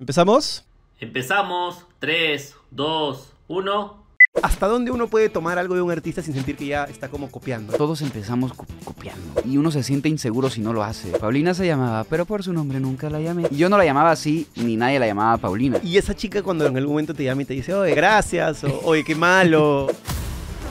¿Empezamos? Empezamos. 3, 2, 1. ¿Hasta dónde uno puede tomar algo de un artista sin sentir que ya está como copiando? Todos empezamos copiando y uno se siente inseguro si no lo hace. Paulina se llamaba, pero por su nombre nunca la llamé. Y yo no la llamaba así, ni nadie la llamaba Paulina. Y esa chica cuando en algún momento te llama y te dice, oye, gracias, o, oye, qué malo.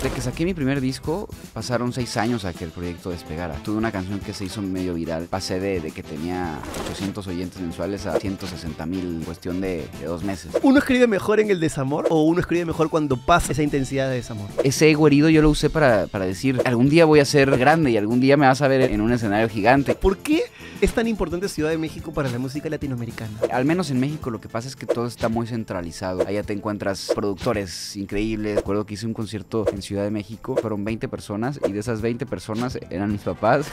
Desde que saqué mi primer disco, pasaron seis años a que el proyecto despegara. Tuve una canción que se hizo medio viral. Pasé de, que tenía 800 oyentes mensuales a 160 mil en cuestión de, dos meses. ¿Uno escribe mejor en el desamor o uno escribe mejor cuando pasa esa intensidad de desamor? Ese ego herido yo lo usé para, decir, algún día voy a ser grande y algún día me vas a ver en un escenario gigante. ¿Por qué es tan importante Ciudad de México para la música latinoamericana? Al menos en México lo que pasa es que todo está muy centralizado. Allá te encuentras productores increíbles. Recuerdo que hice un concierto en Ciudad de México. Fueron 20 personas y de esas 20 personas eran mis papás.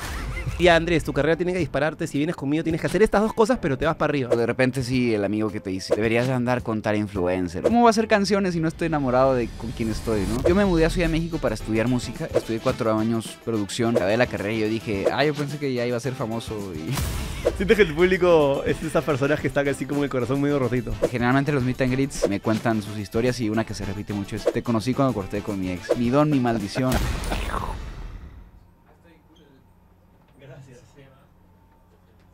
Y Andrés, tu carrera tiene que dispararte. Si vienes conmigo tienes que hacer estas dos cosas, pero te vas para arriba. de repente sí, el amigo que te dice, deberías andar con tal influencer. ¿Cómo va a ser canciones si no estoy enamorado de con quién estoy, no? Yo me mudé a Ciudad de México para estudiar música. Estudié cuatro años producción. Acabé la carrera y yo dije, ah, yo pensé que ya iba a ser famoso y... ¿Sientes que el público es esas personas que están así como el corazón medio rotito? Generalmente los meet and greets me cuentan sus historias y una que se repite mucho es, te conocí cuando corté con mi ex don mi maldición. Gracias.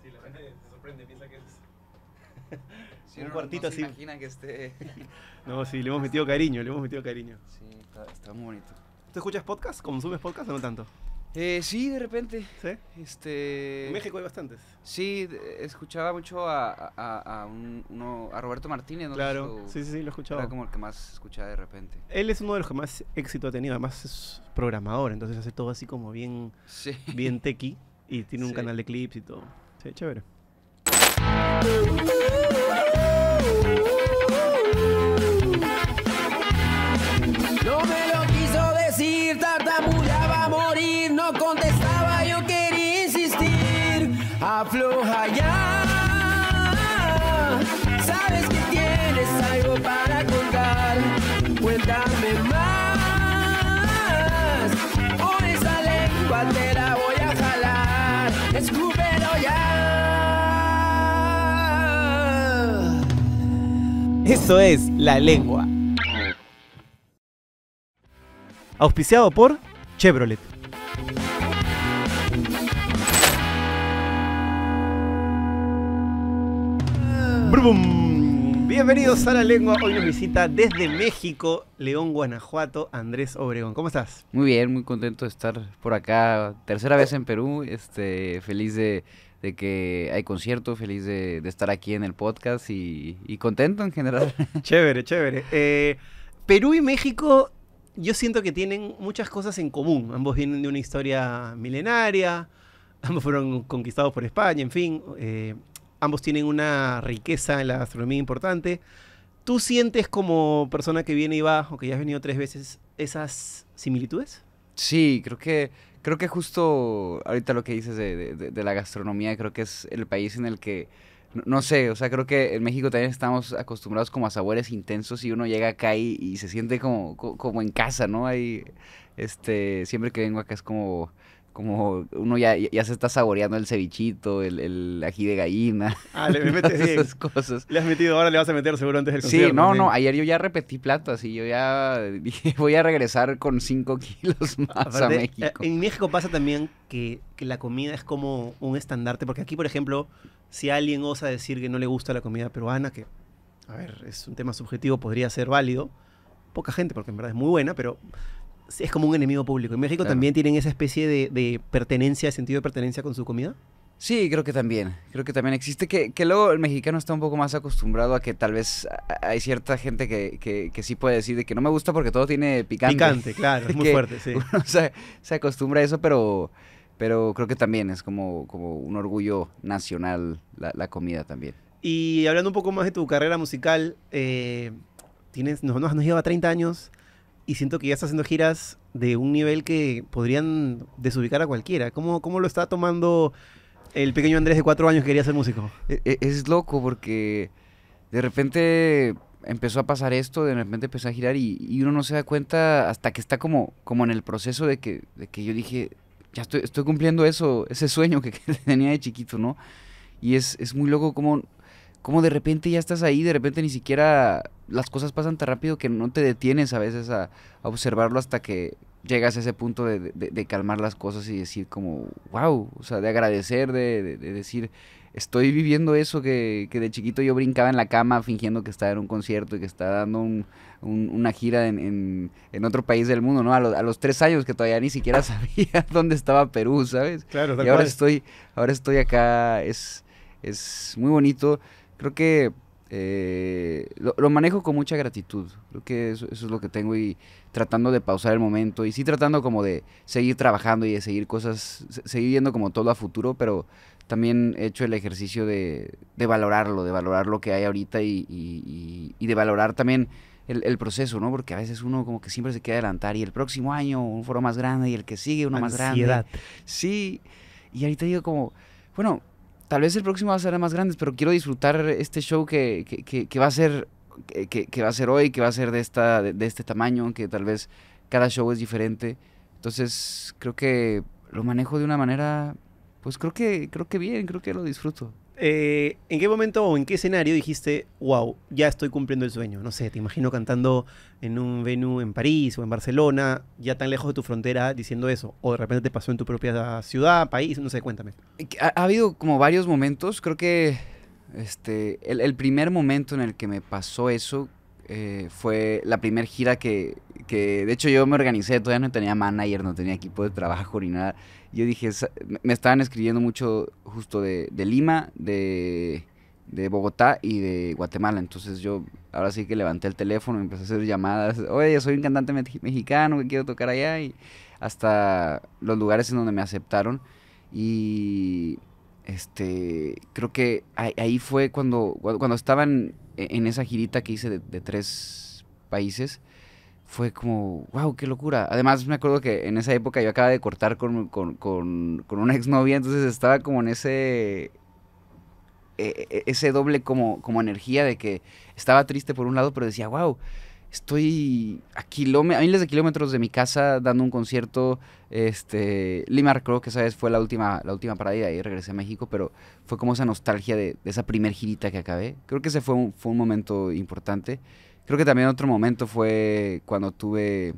Sí, la gente te sorprende, piensa que es... un no, cuartito así. imagina que esté... no, sí, le hemos metido cariño, le hemos metido cariño. Sí, está, está muy bonito. ¿Tú escuchas podcast? ¿Consumes podcast o no tanto? Eh, sí, de repente. ¿Sí? Este... En México hay bastantes. Sí, escuchaba mucho a, a, Roberto Martínez. ¿no? Claro, sí, sí, sí, lo escuchaba. Era como el que más escuchaba de repente. Él es uno de los que más éxito ha tenido, además es programador, entonces hace todo así como bien, bien tequi y tiene un canal de clips y todo. Sí, chévere. afloja ya. Sabes que tienes algo para contar. Cuéntame más. Por esa lengua te la voy a jalar. Escúpelo ya. Eso es la lengua. Auspiciado por Chevrolet. Bienvenidos a La Lengua. Hoy nos visita desde México, León, Guanajuato, Andrés Obregón. ¿Cómo estás? Muy bien, muy contento de estar por acá. Tercera vez en Perú. Este, feliz de, que hay concierto, feliz de, estar aquí en el podcast y, contento en general. chévere, chévere. Eh, Perú y México, yo siento que tienen muchas cosas en común. Ambos vienen de una historia milenaria, ambos fueron conquistados por España, en fin. Eh, ambos tienen una riqueza en la gastronomía importante. ¿Tú sientes como persona que viene y va, o que ya has venido tres veces, esas similitudes? Sí, creo que, creo que justo ahorita lo que dices de, la gastronomía, creo que es el país en el que no sé, o sea, creo que en México también estamos acostumbrados como a sabores intensos y uno llega acá y, se siente como, como, en casa, ¿no? Hay, este, siempre que vengo acá es como, como uno ya, se está saboreando el cevichito, el, el ají de gallina. Ah, le metes esas cosas. Le has metido, ahora le vas a meter seguro antes del Sí, no, no, ayer yo ya repetí platos y yo ya dije, voy a regresar con 5 kilos más a eh, México. En México pasa también que, que la comida es como un estandarte, porque aquí, por ejemplo, si alguien osa decir que no le gusta la comida peruana, que, a ver, es un tema subjetivo, podría ser válido, poca gente, porque en verdad es muy buena, pero es como un enemigo público. ¿En México también tienen esa especie de, de, pertenencia, sentido de pertenencia con su comida? Sí, creo que también. Creo que también existe. Que, que luego el mexicano está un poco más acostumbrado a que tal vez hay cierta gente que, que, que sí puede decir que no me gusta porque todo tiene picante. Picante, claro, es muy fuerte, sí. O se, se, acostumbra a eso, pero, pero creo que también es como, como un orgullo nacional la, la comida también. Y hablando un poco más de tu carrera musical, eh, tienes, nos, nos lleva 30 años y siento que ya está haciendo giras de un nivel que podrían desubicar a cualquiera. ¿Cómo, cómo lo está tomando el pequeño Andrés de cuatro años que quería ser músico? E, e, es, loco porque de repente empezó a pasar esto, de repente empezó a girar y, uno no se da cuenta hasta que está como, como en el proceso de que, que yo dije, ya estoy, cumpliendo eso, ese sueño que, tenía de chiquito, ¿no? Y es, es muy loco como como de repente ya estás ahí, de repente ni siquiera las cosas pasan tan rápido que no te detienes a veces a, observarlo hasta que llegas a ese punto de, calmar las cosas y decir como, wow, o sea, de agradecer, de, decir, estoy viviendo eso que, de chiquito yo brincaba en la cama fingiendo que estaba en un concierto y que estaba dando una gira en, en, otro país del mundo, ¿no? A, los tres años que todavía ni siquiera sabía dónde estaba Perú, ¿sabes? Claro, y ahora estoy, ahora estoy acá, es, es muy bonito creo que eh, lo, manejo con mucha gratitud. Creo que eso, es lo que tengo y tratando de pausar el momento y sí tratando como de seguir trabajando y de seguir cosas, seguir viendo como todo a futuro, pero también he hecho el ejercicio de, de valorarlo, de valorar lo que hay ahorita y, y, y, de valorar también el, proceso, ¿no? Porque a veces uno como que siempre se quiere adelantar y el próximo año un foro más grande y el que sigue uno más grande. Sí, y ahorita digo como, bueno, tal vez el próximo va a ser más grande pero quiero disfrutar este show que, que, que, va a ser que, va a ser hoy, que va a ser de, esta, de, este tamaño, que tal vez cada show es diferente. Entonces, creo que lo manejo de una manera, pues creo que, creo que bien, creo que lo disfruto. Eh, ¿En qué momento o en qué escenario dijiste, wow, ya estoy cumpliendo el sueño? No sé, te imagino cantando en un venue en París o en Barcelona, ya tan lejos de tu frontera, diciendo eso. O de repente te pasó en tu propia ciudad, país, no sé, cuéntame. Eh, ha, habido como varios momentos. Creo que este, el, primer momento en el que me pasó eso, eh, fue la primera gira que, de hecho yo me organicé, todavía no tenía manager, no tenía equipo de trabajo ni nada. Yo dije, me estaban escribiendo mucho justo de, Lima, de, de, Bogotá y de Guatemala. Entonces yo ahora sí que levanté el teléfono, empecé a hacer llamadas. Oye, soy un cantante mexicano que quiero tocar allá y hasta los lugares en donde me aceptaron. Y este, creo que ahí, ahí fue cuando, cuando estaban e-, en esa girita que hice de, tres países, fue como, wow, qué locura. Además, me acuerdo que en esa época yo acaba de cortar con, con, con, con una exnovia, entonces estaba como en ese e-, e-, ese doble como, como energía de que estaba triste por un lado, pero decía, wow, estoy a, miles de kilómetros de mi casa dando un concierto. Este, Lima creo que esa vez fue la última, la última parada y regresé a México, pero fue como esa nostalgia de, esa primer girita que acabé. Creo que ese fue un, fue un momento importante. Creo que también otro momento fue cuando tuve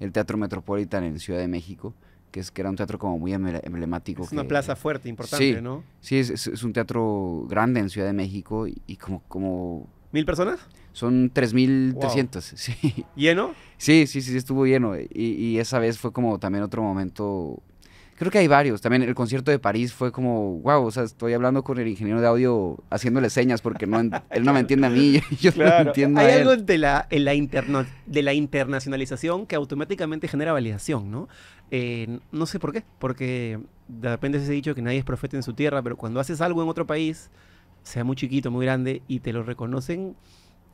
el Teatro Metropolitan en Ciudad de México, que, es, que era un teatro como muy emblemático. Es una plaza fuerte, importante, ¿no? Sí, es, un teatro grande en Ciudad de México y, y como, como ¿Mil personas? Son 3.300, wow. sí. ¿Lleno? Sí, sí, sí, estuvo lleno. Y, y, esa vez fue como también otro momento. Creo que hay varios. También el concierto de París fue como, wow, o sea, estoy hablando con el ingeniero de audio haciéndole señas porque no, él no me entiende a mí, yo no entiendo Hay a él. algo de la, en la de la internacionalización que automáticamente genera validación, ¿no? Eh, no sé por qué, porque de repente se ha dicho que nadie es profeta en su tierra, pero cuando haces algo en otro país, sea muy chiquito, muy grande, y te lo reconocen,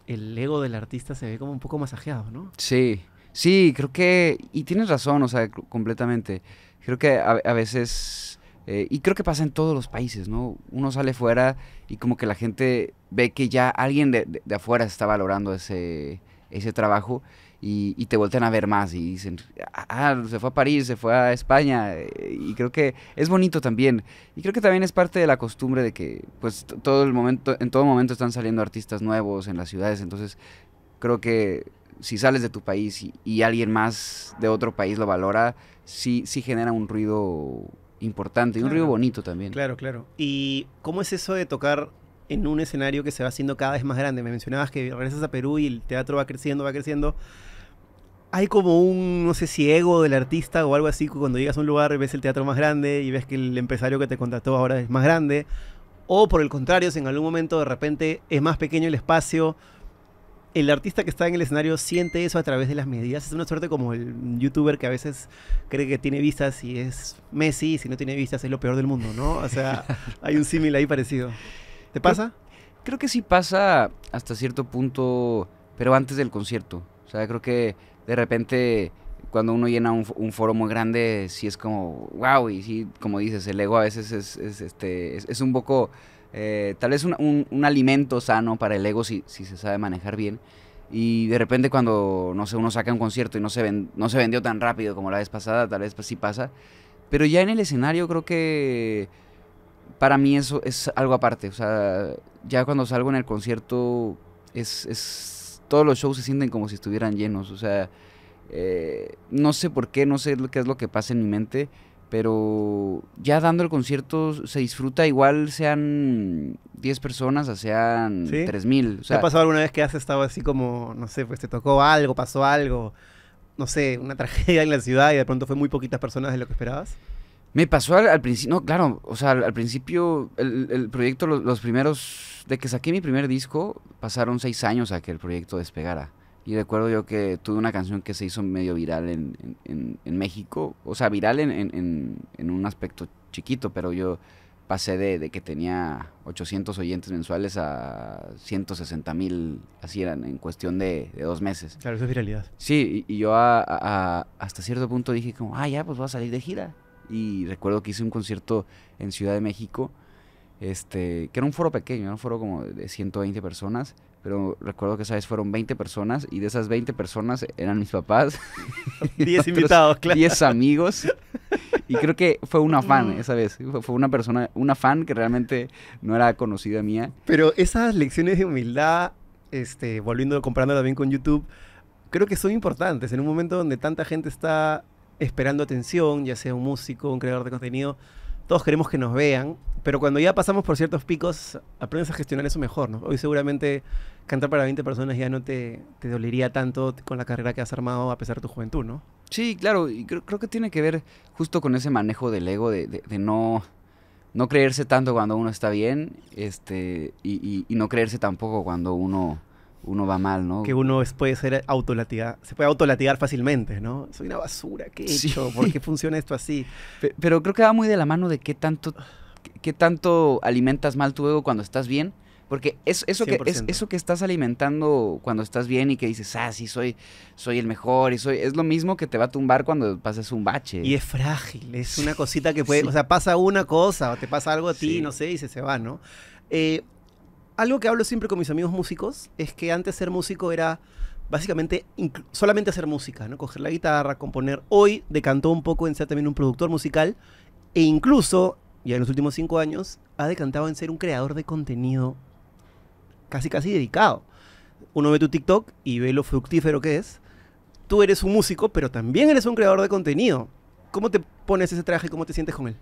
el ego del artista se ve como un poco masajeado, ¿no? Sí, sí, creo que, y tienes razón, o sea, completamente. Creo que a, veces, eh, y creo que pasa en todos los países, ¿no? Uno sale fuera y como que la gente ve que ya alguien de, afuera está valorando ese, ese trabajo y, te voltean a ver más y dicen, ah, ah se fue a París, se fue a España. Eh, y creo que es bonito también. Y creo que también es parte de la costumbre de que, pues, todo el momento, en todo momento están saliendo artistas nuevos en las ciudades. Entonces, creo que si sales de tu país y, alguien más de otro país lo valora, sí, sí genera un ruido importante y un ruido bonito también. Claro, claro. ¿Y cómo es eso de tocar en un escenario que se va haciendo cada vez más grande. Me mencionabas que regresas a Perú y el teatro va creciendo, va creciendo. Hay como un, no sé si ego del artista o algo así, cuando llegas a un lugar y ves el teatro más grande y ves que el empresario que te contactó ahora es más grande. O por el contrario, si en algún momento de repente es más pequeño el espacio, el artista que está en el escenario siente eso a través de las medidas. Es una suerte como el youtuber que a veces cree que tiene vistas y es Messi, y si no tiene vistas es lo peor del mundo, ¿no? O sea, hay un símil ahí parecido. ¿Te pasa? Creo, que sí pasa hasta cierto punto, pero antes del concierto. O sea, creo que de repente cuando uno llena un, foro muy grande, sí es como, wow, y sí, como dices, el ego a veces es, este, es, un poco, eh, tal vez un, un, alimento sano para el ego si, si se sabe manejar bien. Y de repente cuando, no sé, uno saca un concierto y no se, ven, no se vendió tan rápido como la vez pasada, tal vez pues sí pasa. Pero ya en el escenario creo que para mí eso es algo aparte. O sea, ya cuando salgo en el concierto, es, todos los shows se sienten como si estuvieran llenos. O sea, eh, no sé por qué, no sé qué es lo que pasa en mi mente, pero ya dando el concierto se disfruta igual, sean 10 personas o sean tres 3.000. ¿Te ha pasado alguna vez que has estado así como, no sé, pues te tocó algo, pasó algo, no sé, una tragedia en la ciudad y de pronto fue muy poquitas personas de lo que esperabas? Me pasó al, principio, no, claro, o sea, al, principio el, proyecto, los, primeros, de que saqué mi primer disco, pasaron seis años a que el proyecto despegara. Y recuerdo yo que tuve una canción que se hizo medio viral en, México, o sea, viral en, un aspecto chiquito, pero yo pasé de, que tenía 800 oyentes mensuales a 160 mil, así eran, en cuestión de, dos meses. Claro, eso es viralidad. Sí, y, yo a, hasta cierto punto dije como, ah, ya, pues voy a salir de gira y recuerdo que hice un concierto en Ciudad de México, este, que era un foro pequeño, era un foro como de 120 personas, pero recuerdo que esa vez fueron 20 personas y de esas 20 personas eran mis papás. 10 invitados, claro. 10 amigos. Y creo que fue una fan mm. esa vez. Fue una persona, una fan que realmente no era conocida mía. Pero esas lecciones de humildad, este, volviendo, comparándola bien con YouTube, creo que son importantes en un momento donde tanta gente está esperando atención, ya sea un músico, un creador de contenido, todos queremos que nos vean, pero cuando ya pasamos por ciertos picos, aprendes a gestionar eso mejor, ¿no? Hoy seguramente cantar para 20 personas ya no te, te dolería tanto con la carrera que has armado a pesar de tu juventud, ¿no? Sí, claro, y creo, que tiene que ver justo con ese manejo del ego, de, no, no creerse tanto cuando uno está bien, este, y no creerse tampoco cuando uno uno va mal, ¿no? Que uno puede ser autolatigar, se puede autolatigar fácilmente, ¿no? Soy una basura, ¿qué he hecho? ¿Por qué funciona esto así? Pero, creo que va muy de la mano de qué tanto, qué tanto alimentas mal tu ego cuando estás bien. Porque eso, que, es, eso que estás alimentando cuando estás bien y que dices, ah, sí, soy, soy el mejor, y soy, es lo mismo que te va a tumbar cuando pases un bache. Y es frágil, es una cosita que puede, o sea, pasa una cosa, o te pasa algo a ti, no sé, y se, se va, ¿no? Eh, algo que hablo siempre con mis amigos músicos es que antes ser músico era básicamente solamente hacer música, ¿no? Coger la guitarra, componer. Hoy decantó un poco en ser también un productor musical e incluso, ya en los últimos cinco años, ha decantado en ser un creador de contenido casi casi dedicado. Uno ve tu TikTok y ve lo fructífero que es. Tú eres un músico, pero también eres un creador de contenido. ¿Cómo te pones ese traje? ¿Cómo te sientes con él?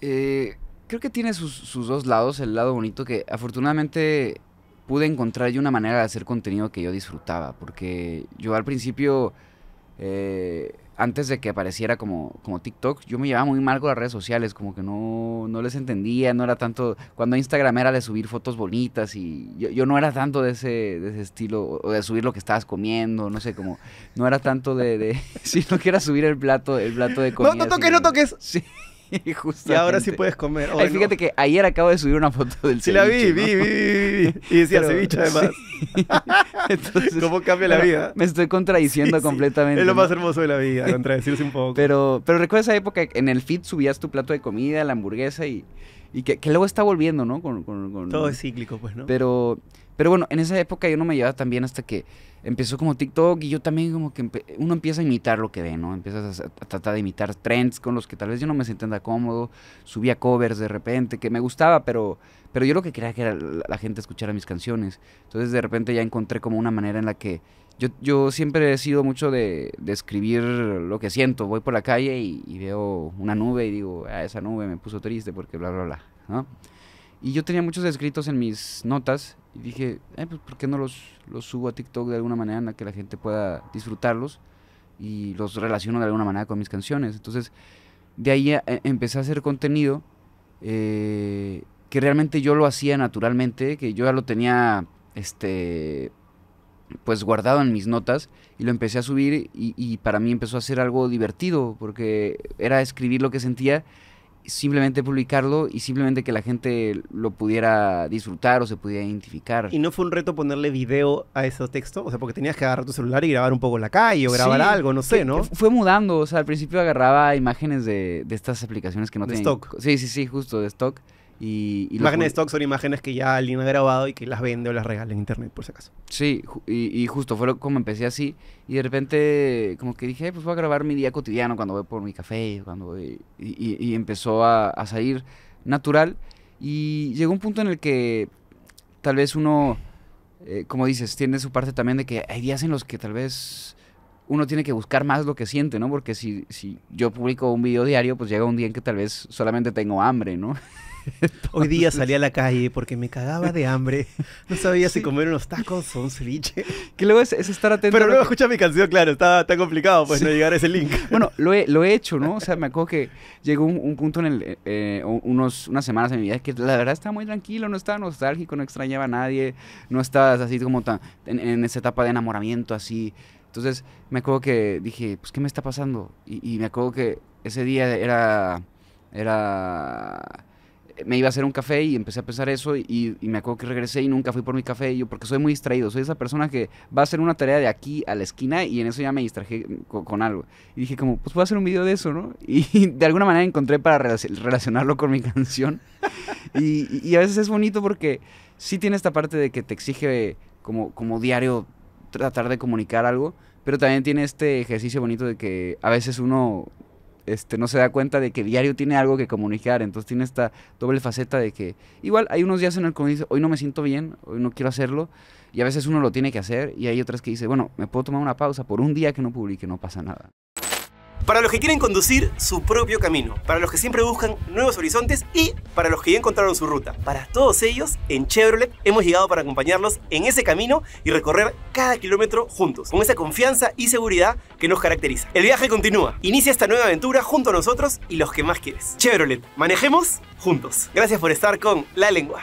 Eh, creo que tiene sus, sus, dos lados. El lado bonito que afortunadamente pude encontrar yo una manera de hacer contenido que yo disfrutaba. Porque yo al principio, eh, antes de que apareciera como, como TikTok, yo me llevaba muy mal con las redes sociales. Como que no, no les entendía, no era tanto... Cuando Instagram era de subir fotos bonitas y yo, yo no era tanto de ese, de estilo. O de subir lo que estabas comiendo, no sé, como... No era tanto de... Si no que era subir el plato, el plato de comida. No, no toques, no toques. Sí. Y ahora sí puedes comer. fíjate que ayer acabo de subir una foto del ceviche. Sí, la vi, vi, vi, vi, Y decía ceviche además. Entonces, ¿Cómo cambia la vida? Me estoy contradiciendo completamente. Es lo más hermoso de la vida, contradecirse un poco. Pero, pero recuerda esa época en el feed subías tu plato de comida, la hamburguesa y, y que, luego está volviendo, ¿no? con, Todo es cíclico, pues, ¿no? Pero pero bueno, en esa época yo no me llevaba tan bien hasta que empezó como TikTok y yo también como que uno empieza a imitar lo que ve, ¿no? Empiezas a, tratar de imitar trends con los que tal vez yo no me sentía cómodo, subía covers de repente que me gustaba, pero, pero yo lo que quería era la, la, gente escuchara mis canciones. Entonces de repente ya encontré como una manera en la que yo, siempre he sido mucho de, escribir lo que siento. Voy por la calle y, veo una nube y digo, a ah, esa nube me puso triste porque bla, bla, bla, ¿no? Y yo tenía muchos escritos en mis notas y dije, eh, pues, ¿por qué no los, los subo a TikTok de alguna manera en que la gente pueda disfrutarlos? Y los relaciono de alguna manera con mis canciones. Entonces, de ahí eh, empecé a hacer contenido eh, que realmente yo lo hacía naturalmente, que yo ya lo tenía, este, pues guardado en mis notas y lo empecé a subir y para mí empezó a ser algo divertido porque era escribir lo que sentía simplemente publicarlo y simplemente que la gente lo pudiera disfrutar o se pudiera identificar. ¿Y no fue un reto ponerle video a ese texto? O sea, porque tenías que agarrar tu celular y grabar un poco la calle o grabar algo, no sé, ¿no? fue mudando, o sea, al principio agarraba imágenes de, estas aplicaciones que no de stock. Sí, sí, sí, justo, de stock imágenes de stock son imágenes que ya alguien ha grabado y que las vende o las regala en internet, por si acaso. Sí, y, justo fue como empecé así. Y de repente, como que dije, pues voy a grabar mi día cotidiano cuando voy por mi café. cuando voy, y, empezó a, salir natural. Y llegó un punto en el que tal vez uno, eh, como dices, tiene su parte también de que hay días en los que tal vez uno tiene que buscar más lo que siente, ¿no? Porque si, si yo publico un video diario, pues llega un día en que tal vez solamente tengo hambre, ¿no? Hoy día salí a la calle porque me cagaba de hambre. No sabía si comer unos tacos o un ceviche. Que luego es, estar atento. Pero luego escucha mi canción, claro, está, está complicado pues no llegar a ese link. Bueno, lo he, hecho, ¿no? O sea, me acuerdo que llegó un, punto en el, eh, unas semanas de mi vida que la verdad estaba muy tranquilo, no estaba nostálgico, no extrañaba a nadie, no estabas así como tan, en, esa etapa de enamoramiento así. Entonces me acuerdo que dije, pues, ¿qué me está pasando? Y, y, me acuerdo que ese día era, era me iba a hacer un café y empecé a pensar eso y, me acuerdo que regresé y nunca fui por mi café yo porque soy muy distraído, soy esa persona que va a hacer una tarea de aquí a la esquina y en eso ya me distraje con, algo. Y dije como, pues voy hacer un video de eso, ¿no? Y de alguna manera encontré para relacionarlo con mi canción. y, a veces es bonito porque sí tiene esta parte de que te exige como, como diario tratar de comunicar algo, pero también tiene este ejercicio bonito de que a veces uno este, no se da cuenta de que diario tiene algo que comunicar, entonces tiene esta doble faceta de que igual hay unos días en el que uno dice, hoy no me siento bien, hoy no quiero hacerlo, y a veces uno lo tiene que hacer, y hay otras que dice, bueno, me puedo tomar una pausa por un día que no publique, no pasa nada. Para los que quieren conducir su propio camino, para los que siempre buscan nuevos horizontes y para los que ya encontraron su ruta. Para todos ellos, en Chevrolet hemos llegado para acompañarlos en ese camino y recorrer cada kilómetro juntos, con esa confianza y seguridad que nos caracteriza. El viaje continúa. Inicia esta nueva aventura junto a nosotros y los que más quieres. Chevrolet, manejemos juntos. Gracias por estar con La Lengua.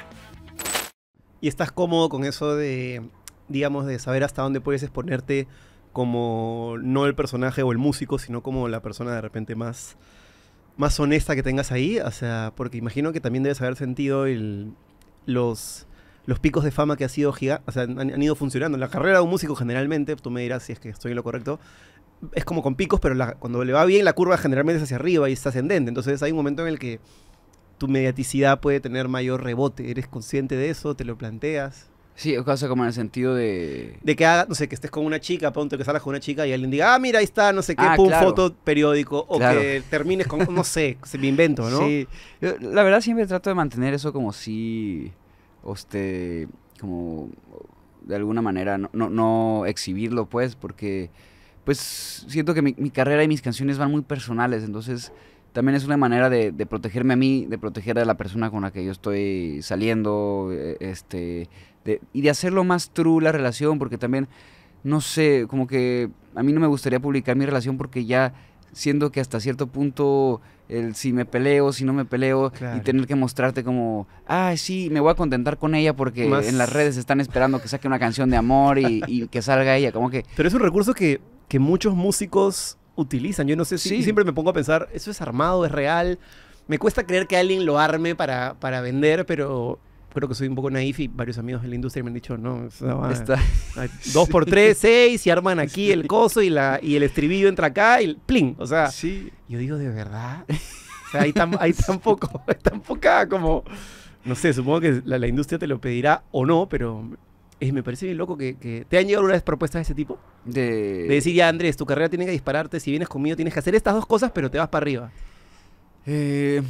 ¿Y estás cómodo con eso de, digamos, de saber hasta dónde puedes exponerte? como no el personaje o el músico, sino como la persona de repente más, más honesta que tengas ahí. O sea, porque imagino que también debes haber sentido el, los, picos de fama que ha sido han, ido funcionando. La carrera de un músico generalmente, tú me dirás si es que estoy en lo correcto, es como con picos, pero cuando le va bien la curva generalmente es hacia arriba y es ascendente. Entonces hay un momento en el que tu mediaticidad puede tener mayor rebote. ¿Eres consciente de eso? ¿Te lo planteas? Sí, o sea, como en el sentido de... De que haga, no sé, que estés con una chica, pronto que salgas con una chica y alguien diga, ah, mira, ahí está, no sé qué, ah, un foto, periódico, o que termines con, no sé, se me invento, ¿no? Sí, la verdad siempre trato de mantener eso como si, usted, como de alguna manera, no, exhibirlo, pues, porque, pues, siento que mi, carrera y mis canciones van muy personales, entonces... También es una manera de protegerme a mí, de proteger a la persona con la que yo estoy saliendo, e, este, y de hacerlo más true la relación, porque también, no sé, como que a mí no me gustaría publicar mi relación porque ya siendo que hasta cierto punto el si me peleo, si no me peleo, y tener que mostrarte como, ah, sí, me voy a contentar con ella porque en las redes están esperando que saque una canción de amor y, que salga ella, como que... Pero es un recurso que, muchos músicos utilizan, yo no sé si siempre me pongo a pensar, eso es armado, es real, me cuesta creer que alguien lo arme para, para vender, pero creo que soy un poco naif y varios amigos de la industria me han dicho, no, dos por tres, seis, y arman aquí el coso y, la, y el estribillo entra acá y plin. O sea, sí. yo digo, ¿de verdad? O sea, hay tan, poco, como... No sé, supongo que la, industria te lo pedirá o no, pero eh, me parece bien loco que, ¿Te han llegado unas propuestas de ese tipo? De... de decir, ya Andrés, tu carrera tiene que dispararte, si vienes conmigo tienes que hacer estas dos cosas, pero te vas para arriba. Eh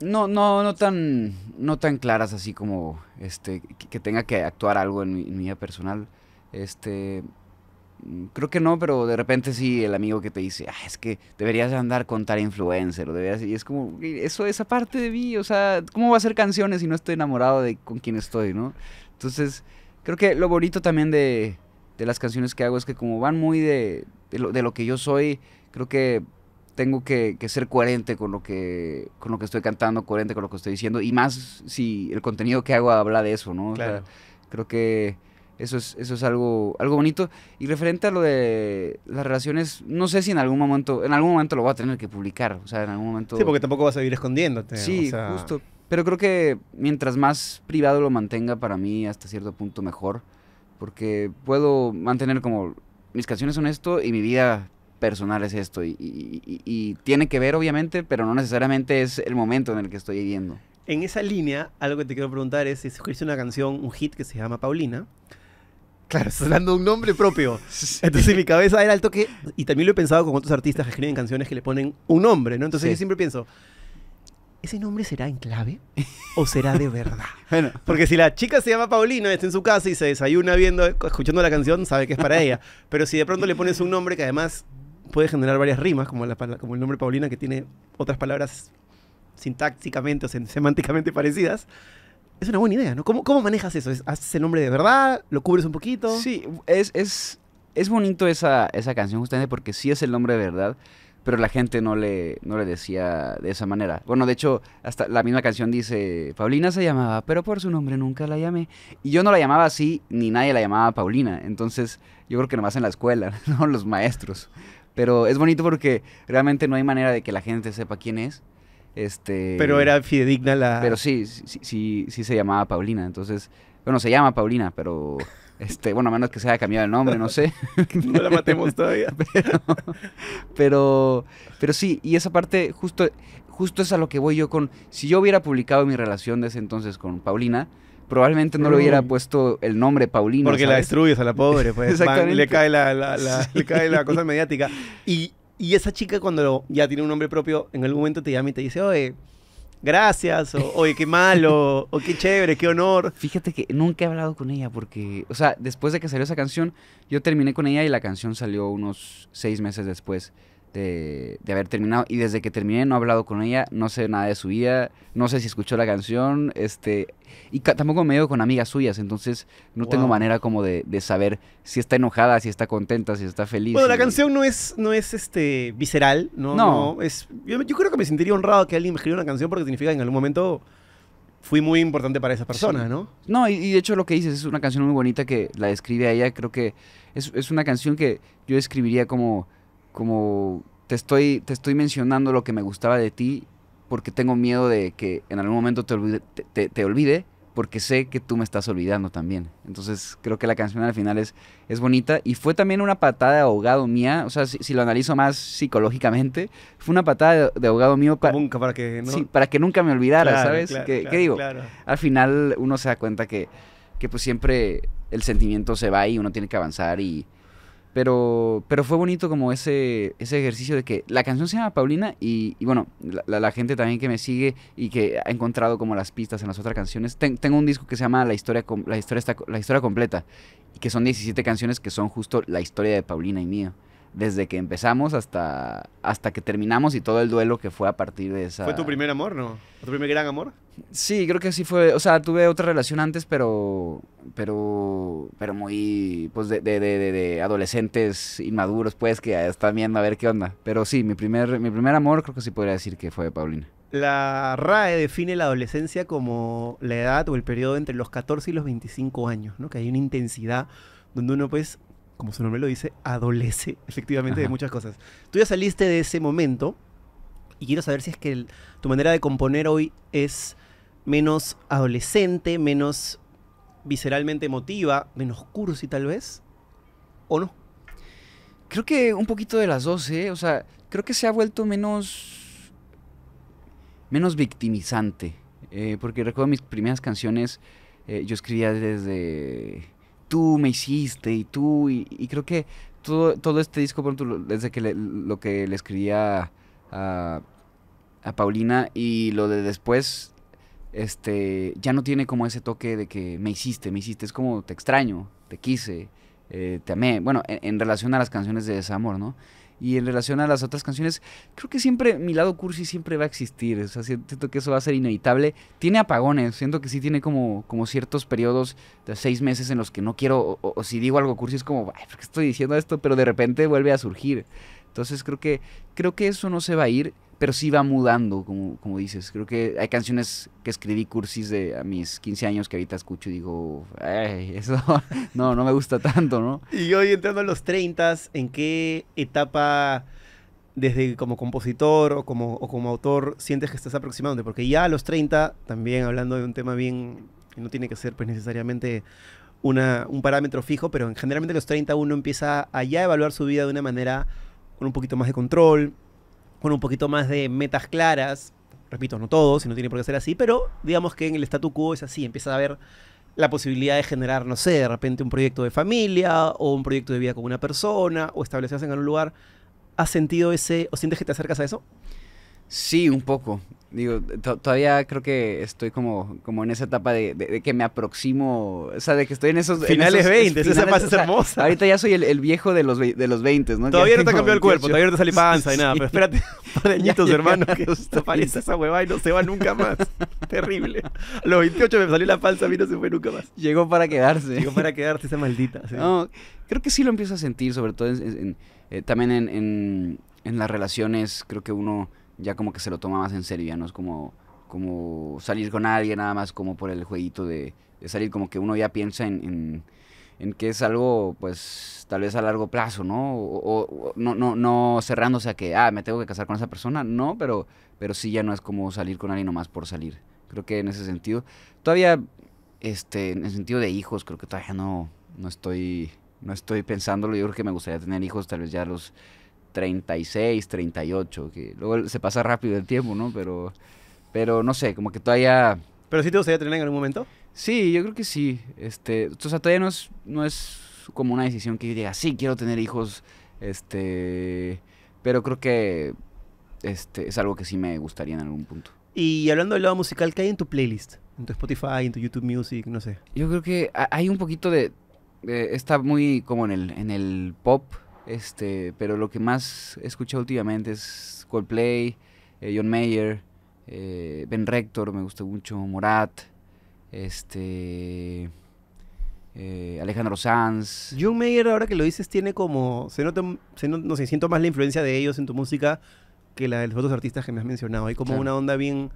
no, no, no tan, no tan claras así como este, que tenga que actuar algo en mi, vida personal. Este, mm, creo que no, pero de repente sí el amigo que te dice, ah, es que deberías andar con tal influencer, o deberías, y es como, eso esa parte de mí, o sea, ¿cómo va a hacer canciones si no estoy enamorado de con quién estoy, no? Entonces, creo que lo bonito también de, las canciones que hago es que como van muy de, de, lo, de lo que yo soy, creo que tengo que, ser coherente con lo que, con lo que estoy cantando, coherente con lo que estoy diciendo, y más si el contenido que hago habla de eso, ¿no? Claro. creo que eso es, eso es algo, algo bonito. Y referente a lo de las relaciones, no sé si en algún momento, en algún momento lo voy a tener que publicar, o sea, en algún momento... Sí, porque tampoco vas a ir escondiéndote. Sí, justo. Pero creo que mientras más privado lo mantenga, para mí hasta cierto punto mejor, porque puedo mantener como mis canciones son esto y mi vida personal es esto y, tiene que ver obviamente, pero no necesariamente es el momento en el que estoy viviendo. En esa línea, algo que te quiero preguntar es, si escribiste una canción, un hit que se llama Paulina. Claro, estás dando un nombre propio. Entonces mi cabeza era el toque, y también lo he pensado con otros artistas que escriben canciones que le ponen un nombre, ¿no? Entonces yo siempre pienso, ¿ese nombre será en clave o será de verdad? bueno, porque si la chica se llama Paulina, está en su casa y se desayuna viendo, escuchando la canción, sabe que es para ella. Pero si de pronto le pones un nombre que además puede generar varias rimas, como, la, como el nombre Paulina, que tiene otras palabras sintácticamente o semánticamente parecidas. Es una buena idea, ¿no? ¿Cómo, cómo manejas eso? ¿Haces el nombre de verdad? ¿Lo cubres un poquito? Sí, es, es, es bonito esa, esa canción justamente porque sí es el nombre de verdad, pero la gente no le, no le decía de esa manera. Bueno, de hecho, hasta la misma canción dice, Paulina se llamaba, pero por su nombre nunca la llamé. Y yo no la llamaba así, ni nadie la llamaba Paulina. Entonces, yo creo que nomás en la escuela, no los maestros. Pero es bonito porque realmente no hay manera de que la gente sepa quién es. Este, pero era fidedigna la... Pero sí, sí, sí, se llamaba Paulina. Entonces, bueno, se llama Paulina, pero... Este, bueno, a menos que se haya cambiado el nombre, no sé. no la matemos todavía. Pero, pero, sí, y esa parte, justo, justo es a lo que voy yo con. Si yo hubiera publicado mi relación de ese entonces con Paulina, probablemente no le hubiera mm. puesto el nombre Paulina. Porque la destruyes a la pobre, pues. le, cae la, le cae la cosa mediática. Y, y esa chica cuando ya tiene un nombre propio, en algún momento te llama y te dice, oye, gracias, o oye, qué malo, o qué chévere, qué honor. Fíjate que nunca he hablado con ella porque, o sea, después de que salió esa canción, yo terminé con ella y la canción salió unos seis meses después de, haber terminado. Y desde que terminé no he hablado con ella, no sé nada de su vida, no sé si escuchó la canción, este, y tampoco me veo con amigas suyas, entonces no tengo manera como de, de, saber si está enojada, si está contenta, si está feliz. Bueno, la canción no es, no es este, visceral, ¿no? No. es, yo, creo que me sentiría honrado que alguien me escribiera una canción porque significa que en algún momento... Fui muy importante para esa persona, ¿no? No, y, de hecho lo que dices es una canción muy bonita que la describe a ella. Creo que es, es una canción que yo describiría como como te estoy, te estoy mencionando lo que me gustaba de ti porque tengo miedo de que en algún momento te olvide, te, olvide porque sé que tú me estás olvidando también. Entonces creo que la canción al final es, es bonita y fue también una patada de ahogado mía, o sea, si, lo analizo más psicológicamente, fue una patada de, ahogado mío para, nunca, para, que, para que nunca me olvidara, ¿sabes? ¿Qué, digo? Al final uno se da cuenta que, que pues siempre el sentimiento se va y uno tiene que avanzar y, pero, pero fue bonito como ese, ese ejercicio de que la canción se llama Paulina y, bueno, la, gente también que me sigue y que ha encontrado como las pistas en las otras canciones. tengo un disco que se llama la historia, la, historia está, la historia Completa y que son 17 canciones que son justo la historia de Paulina y mía. Desde que empezamos hasta, hasta que terminamos y todo el duelo que fue a partir de esa... ¿Fue tu primer amor, no? ¿Tu primer gran amor? Sí, creo que sí fue, o sea, tuve otra relación antes, pero, pero, pero muy, pues, de, adolescentes inmaduros, pues, que están viendo a ver qué onda. Pero sí, mi primer, mi primer amor creo que sí podría decir que fue Paulina. La RAE define la adolescencia como la edad o el periodo entre los 14 y los 25 años, ¿no? Que hay una intensidad donde uno, pues, como su nombre lo dice, adolece efectivamente de muchas cosas. Tú ya saliste de ese momento y quiero saber si es que tu manera de componer hoy es menos adolescente, menos visceralmente emotiva, menos cursi tal vez, ¿o no? Creo que un poquito de las dos, ¿eh? O sea, creo que se ha vuelto menos. menos victimizante. Eh, porque recuerdo mis primeras canciones, eh, yo escribía desde. tú me hiciste y tú, y, creo que todo, todo este disco, desde que lo que le escribía a, a Paulina y lo de después, este, ya no tiene como ese toque de que me hiciste, me hiciste, es como te extraño, te quise, eh, te amé, bueno, en, relación a las canciones de desamor, ¿no? Y en relación a las otras canciones, creo que siempre mi lado cursi siempre va a existir, o sea, siento que eso va a ser inevitable. Tiene apagones, siento que sí tiene como, como ciertos periodos de seis meses en los que no quiero, o, si digo algo cursi es como, Ay, ¿por qué estoy diciendo esto? Pero de repente vuelve a surgir. Entonces creo que, creo que eso no se va a ir pero sí va mudando, como, dices. Creo que hay canciones que escribí cursis de a mis 15 años que ahorita escucho y digo, eso no, no me gusta tanto, ¿no? Y hoy entrando a los 30, ¿en qué etapa, desde como compositor o como, autor, sientes que estás aproximando? Porque ya a los 30, también hablando de un tema bien, no tiene que ser pues, necesariamente una, un parámetro fijo, pero generalmente a los 30 uno empieza a ya evaluar su vida de una manera con un poquito más de control, con un poquito más de metas claras. Repito, no todos, si no tiene por qué ser así, pero digamos que en el statu quo es así, empieza a haber la posibilidad de generar, no sé, de repente un proyecto de familia o un proyecto de vida con una persona o establecerse en algún lugar. ¿Has sentido ese, o sientes que te acercas a eso? Sí, un poco. Digo, todavía creo que estoy como, como en esa etapa de, de, que me aproximo, o sea, de que estoy en esos... Finales en 20, esa fase es hermosa. Ahorita ya soy el, viejo de los, de los 20, ¿no? Todavía no te ha cambiado el cuerpo, todavía no te sale panza y nada, pero espérate un hermano, que te aparece esa huevada y no se va nunca más. Terrible. A los 28 me salió la falsa a mí no se fue nunca más. Llegó para quedarse. Llegó para quedarse esa maldita. ¿sí? No, creo que sí lo empiezo a sentir, sobre todo en, eh, también en, en las relaciones, creo que uno ya como que se lo toma más en serio, ya no es como, como salir con alguien nada más como por el jueguito de, salir, como que uno ya piensa en, en, que es algo pues tal vez a largo plazo, ¿no? O, no, no, no cerrándose a que, ah, me tengo que casar con esa persona, no, pero, pero sí ya no es como salir con alguien nomás por salir. Creo que en ese sentido, todavía, este, en el sentido de hijos, creo que todavía no, no estoy, no estoy pensándolo, yo creo que me gustaría tener hijos tal vez ya los 36, 38, que luego se pasa rápido el tiempo, ¿no? Pero, pero no sé, como que todavía... ¿Pero sí te gustaría tener en algún momento? Sí, yo creo que sí. Este, o sea, todavía no es, como una decisión que diga, sí, quiero tener hijos, este, pero creo que este, es algo que sí me gustaría en algún punto. Y hablando del lado musical, ¿qué hay en tu playlist? En tu Spotify, en tu YouTube Music, no sé. Yo creo que hay un poquito de... de está muy como en el, en el pop, este, pero lo que más he escuchado últimamente es Coldplay, eh, John Mayer, eh, Ben Rector, me gustó mucho, Morat, este, eh, Alejandro Sanz. John Mayer, ahora que lo dices, tiene como, se nota, no, sé, siento más la influencia de ellos en tu música que la de los otros artistas que me has mencionado. Hay como una onda bien,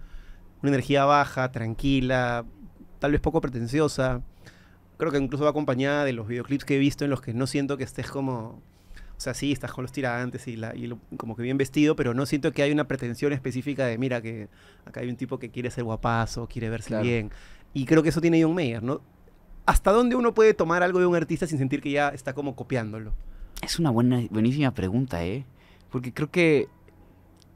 una energía baja, tranquila, tal vez poco pretenciosa. Creo que incluso va acompañada de los videoclips que he visto en los que no siento que estés como o sea, sí, estás con los tirantes y, la, y como que bien vestido, pero no siento que hay una pretensión específica de, mira, que acá hay un tipo que quiere ser guapazo, quiere verse bien. Y creo que eso tiene John Mayer, ¿no? ¿Hasta dónde uno puede tomar algo de un artista sin sentir que ya está como copiándolo? Es una buena, buenísima pregunta, ¿eh? Porque creo que,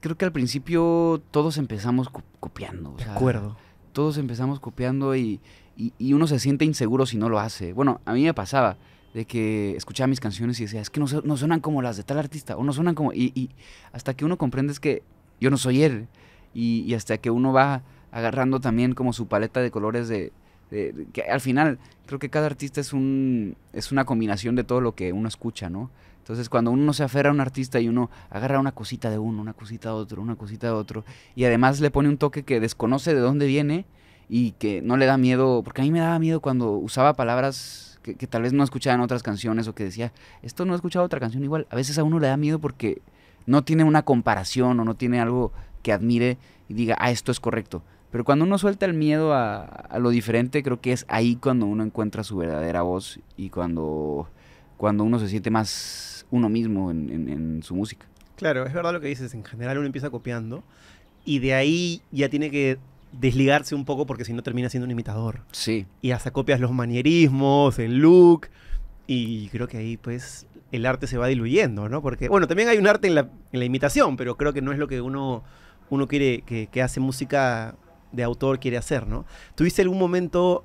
creo que al principio todos empezamos copiando. de acuerdo. Todos empezamos copiando y, y, y uno se siente inseguro si no lo hace. Bueno, a mí me pasaba de que escuchaba mis canciones y decía, es que no, no suenan como las de tal artista, o no suenan como... Y, hasta que uno comprende es que yo no soy él, y, hasta que uno va agarrando también como su paleta de colores de, que al final creo que cada artista es, un, es una combinación de todo lo que uno escucha, ¿no? Entonces cuando uno se aferra a un artista y uno agarra una cosita de uno, una cosita de otro, una cosita de otro, y además le pone un toque que desconoce de dónde viene y que no le da miedo, porque a mí me daba miedo cuando usaba palabras que, tal vez no escuchaban otras canciones o que decía, esto no he escuchado otra canción igual. A veces a uno le da miedo porque no tiene una comparación o no tiene algo que admire y diga, ah, esto es correcto. Pero cuando uno suelta el miedo a, lo diferente, creo que es ahí cuando uno encuentra su verdadera voz y cuando, cuando uno se siente más uno mismo en su música. Claro, es verdad lo que dices, en general uno empieza copiando y de ahí ya tiene que desligarse un poco porque si no termina siendo un imitador. Sí. Y hasta copias los manierismos, el look. Y creo que ahí pues el arte se va diluyendo, ¿no? Porque, bueno, también hay un arte en la, imitación, pero creo que no es lo que uno, uno quiere, que, que hace música de autor quiere hacer, ¿no? ¿Tuviste algún momento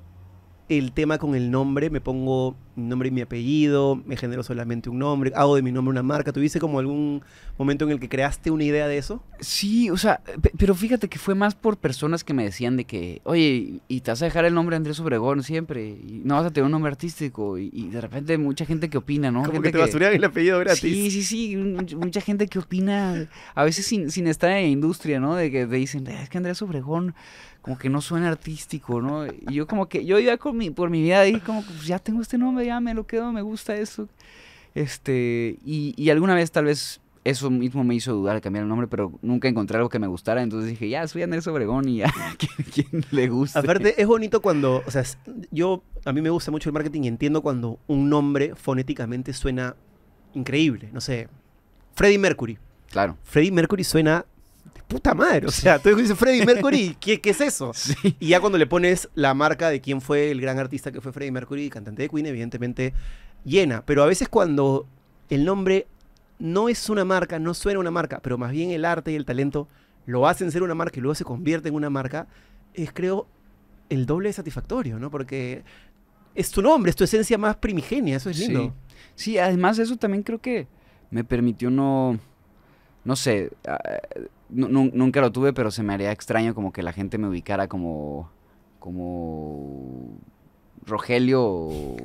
el tema con el nombre, me pongo mi nombre y mi apellido, me genero solamente un nombre, hago de mi nombre una marca. ¿Tuviste como algún momento en el que creaste una idea de eso? Sí, o sea, pero fíjate que fue más por personas que me decían de que, oye, y te vas a dejar el nombre Andrés Obregón siempre, y no vas a tener un nombre artístico, y, de repente mucha gente que opina, ¿no? Como que te basurean el apellido gratis. Sí, sí, sí, mucha gente que opina, a veces sin, sin estar en la industria, ¿no? De que te dicen, es que Andrés Obregón como que no suena artístico, ¿no? Y yo como que, yo iba por mi vida ahí como, pues ya tengo este nombre, ya me lo quedo, me gusta eso. Este, y, alguna vez tal vez eso mismo me hizo dudar de cambiar el nombre, pero nunca encontré algo que me gustara. Entonces dije, ya, soy Andrés Obregón y ya, quién le gusta. Aparte, es bonito cuando, o sea, yo, a mí me gusta mucho el marketing y entiendo cuando un nombre fonéticamente suena increíble. No sé, Freddie Mercury. Claro. Freddie Mercury suena puta madre. O sea, tú dices Freddie Mercury, ¿qué, es eso? Y ya cuando le pones la marca de quién fue el gran artista que fue Freddie Mercury, cantante de Queen, evidentemente llena. Pero a veces cuando el nombre no es una marca, no suena una marca, pero más bien el arte y el talento lo hacen ser una marca y luego se convierte en una marca, es creo el doble de satisfactorio, ¿no? Porque es tu nombre, es tu esencia más primigenia, eso es lindo. sí además eso también creo que me permitió no no sé, ah, nunca lo tuve, pero se me haría extraño como que la gente me ubicara como, como Rogelio o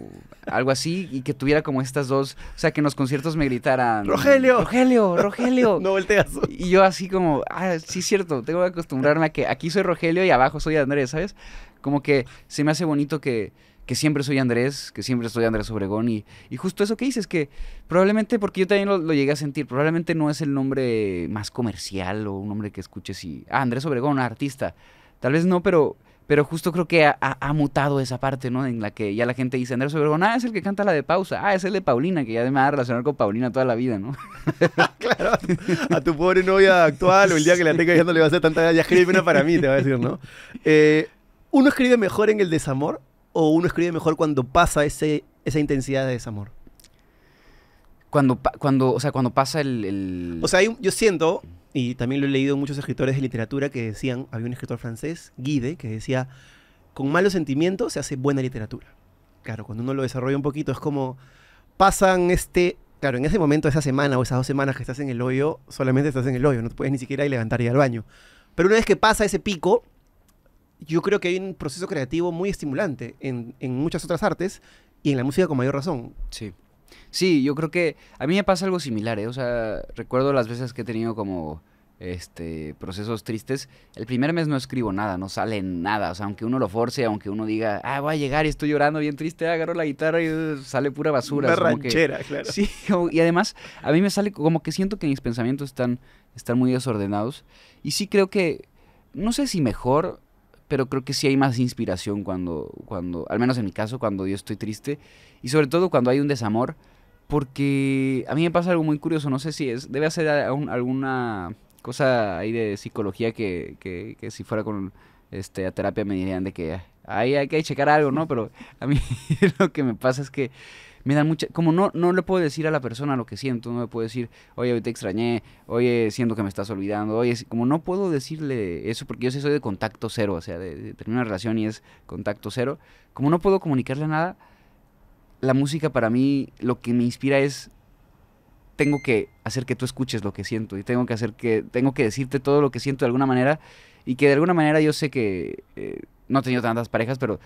algo así y que tuviera como estas dos, o sea, que en los conciertos me gritaran Rogelio, Rogelio, Rogelio. no volteas. Y yo así como, ah, sí es cierto, tengo que acostumbrarme a que aquí soy Rogelio y abajo soy Andrés, ¿sabes? Como que se me hace bonito que que siempre soy Andrés, que siempre soy Andrés Obregón. Y, justo eso que dices, que probablemente, porque yo también lo, llegué a sentir, probablemente no es el nombre más comercial o un nombre que escuches y, ah, Andrés Obregón, artista. Tal vez no, pero, pero justo creo que ha, mutado esa parte, ¿no? En la que ya la gente dice, Andrés Obregón, ah, es el que canta la de pausa, ah, es el de Paulina, que ya me va a relacionar con Paulina toda la vida, ¿no? claro, a tu, pobre novia actual o el día que le tenga ya no le va a hacer tanta, ya escribe una para mí, te va a decir, ¿no? Eh, ¿Uno escribe mejor en el desamor o uno escribe mejor cuando pasa ese, esa intensidad de desamor? Cuando, cuando, o sea, cuando pasa el... el... O sea, yo siento, y también lo he leído muchos escritores de literatura que decían, había un escritor francés, Guide, que decía, con malos sentimientos se hace buena literatura. Claro, cuando uno lo desarrolla un poquito es como pasan este, claro, en ese momento, esa semana o esas dos semanas que estás en el hoyo, solamente estás en el hoyo, no te puedes ni siquiera levantar y ir al baño. Pero una vez que pasa ese pico, yo creo que hay un proceso creativo muy estimulante en, muchas otras artes y en la música con mayor razón. Sí. Sí, yo creo que a mí me pasa algo similar, ¿eh? O sea, recuerdo las veces que he tenido como este procesos tristes. El primer mes no escribo nada, no sale nada. O sea, aunque uno lo force, aunque uno diga, ah, voy a llegar y estoy llorando bien triste, agarro la guitarra y uh, sale pura basura. Una ranchera, claro. Sí, y además a mí me sale como que siento que mis pensamientos están, están muy desordenados. Y sí creo que, no sé si mejor, pero creo que sí hay más inspiración cuando, cuando, al menos en mi caso, cuando yo estoy triste y sobre todo cuando hay un desamor, porque a mí me pasa algo muy curioso, no sé si es, debe ser alguna cosa ahí de psicología que, que, si fuera con este, terapia me dirían de que ahí hay que checar algo, ¿no? Pero a mí lo que me pasa es que me dan mucha... Como no, no le puedo decir a la persona lo que siento, no le puedo decir, oye, hoy te extrañé, oye, siento que me estás olvidando, oye, como no puedo decirle eso porque yo sí soy de contacto cero, o sea, de, tener una relación y es contacto cero, como no puedo comunicarle nada, la música para mí lo que me inspira es tengo que hacer que tú escuches lo que siento y tengo que hacer que tengo que decirte todo lo que siento de alguna manera y que de alguna manera yo sé que eh, no he tenido tantas parejas pero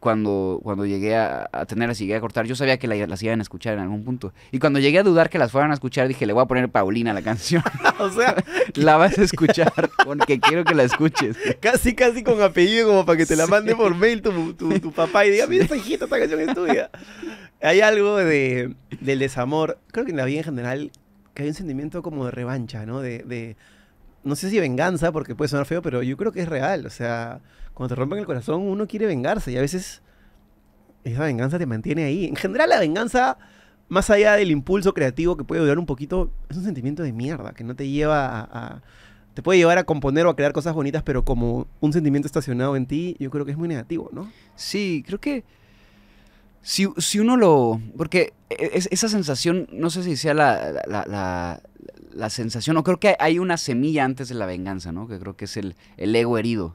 cuando, cuando llegué a, a tenerlas y llegué a cortar, yo sabía que las iban a escuchar en algún punto. Y cuando llegué a dudar que las fueran a escuchar, dije, le voy a poner Paulina la canción. o sea, la vas a escuchar porque quiero que la escuches. Casi, casi con apellido, como para que te la mande por mail tu, tu, papá y diga, mira, esta hijita, esta canción es tuya. Hay algo de, del desamor, creo que en la vida en general, que hay un sentimiento como de revancha, ¿no? De, de no sé si venganza, porque puede sonar feo, pero yo creo que es real. O sea, cuando te rompen el corazón, uno quiere vengarse y a veces esa venganza te mantiene ahí. En general, la venganza, más allá del impulso creativo que puede durar un poquito, es un sentimiento de mierda que no te lleva a. te puede llevar a componer o a crear cosas bonitas, pero como un sentimiento estacionado en ti, yo creo que es muy negativo, ¿no? Sí, creo que. Si, uno lo. Porque e, esa sensación, no sé si sea la, la sensación, o creo que hay una semilla antes de la venganza, ¿no? Que creo que es el, ego herido.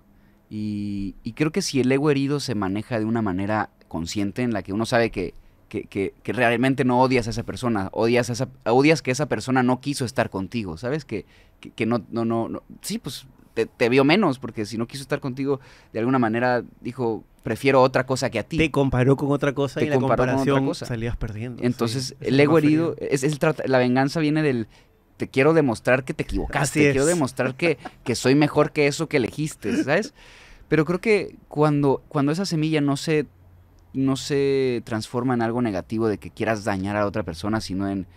Y, creo que si el ego herido se maneja de una manera consciente en la que uno sabe que, que, realmente no odias a esa persona, odias, odias que esa persona no quiso estar contigo, ¿sabes? Que, que, no, no, no, sí, pues te, vio menos, porque si no quiso estar contigo, de alguna manera dijo, prefiero otra cosa que a ti. Te comparó con otra cosa y la comparación con otra cosa. salías perdiendo. Entonces, el ego herido, es, la venganza viene del, te quiero demostrar que te equivocaste, te quiero demostrar que, soy mejor que eso que elegiste, ¿sabes? Pero creo que cuando, cuando esa semilla no se, no se transforma en algo negativo de que quieras dañar a otra persona, sino en...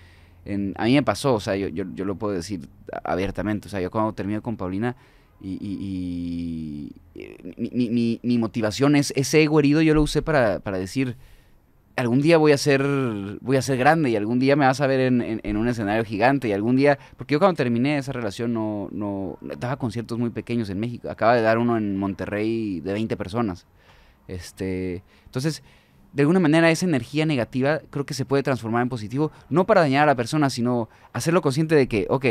en a mí me pasó, o sea, yo, yo, lo puedo decir abiertamente, o sea, yo cuando terminé con Paulina y, eh, mi, motivación es ese ego herido, yo lo usé para, para decir algún día voy a ser, voy a ser grande y algún día me vas a ver en, un escenario gigante y algún día, porque yo cuando terminé esa relación no, no, daba conciertos muy pequeños en México, acaba de dar uno en Monterrey de 20 personas. Este, entonces, de alguna manera esa energía negativa creo que se puede transformar en positivo, no para dañar a la persona, sino hacerlo consciente de que, ok,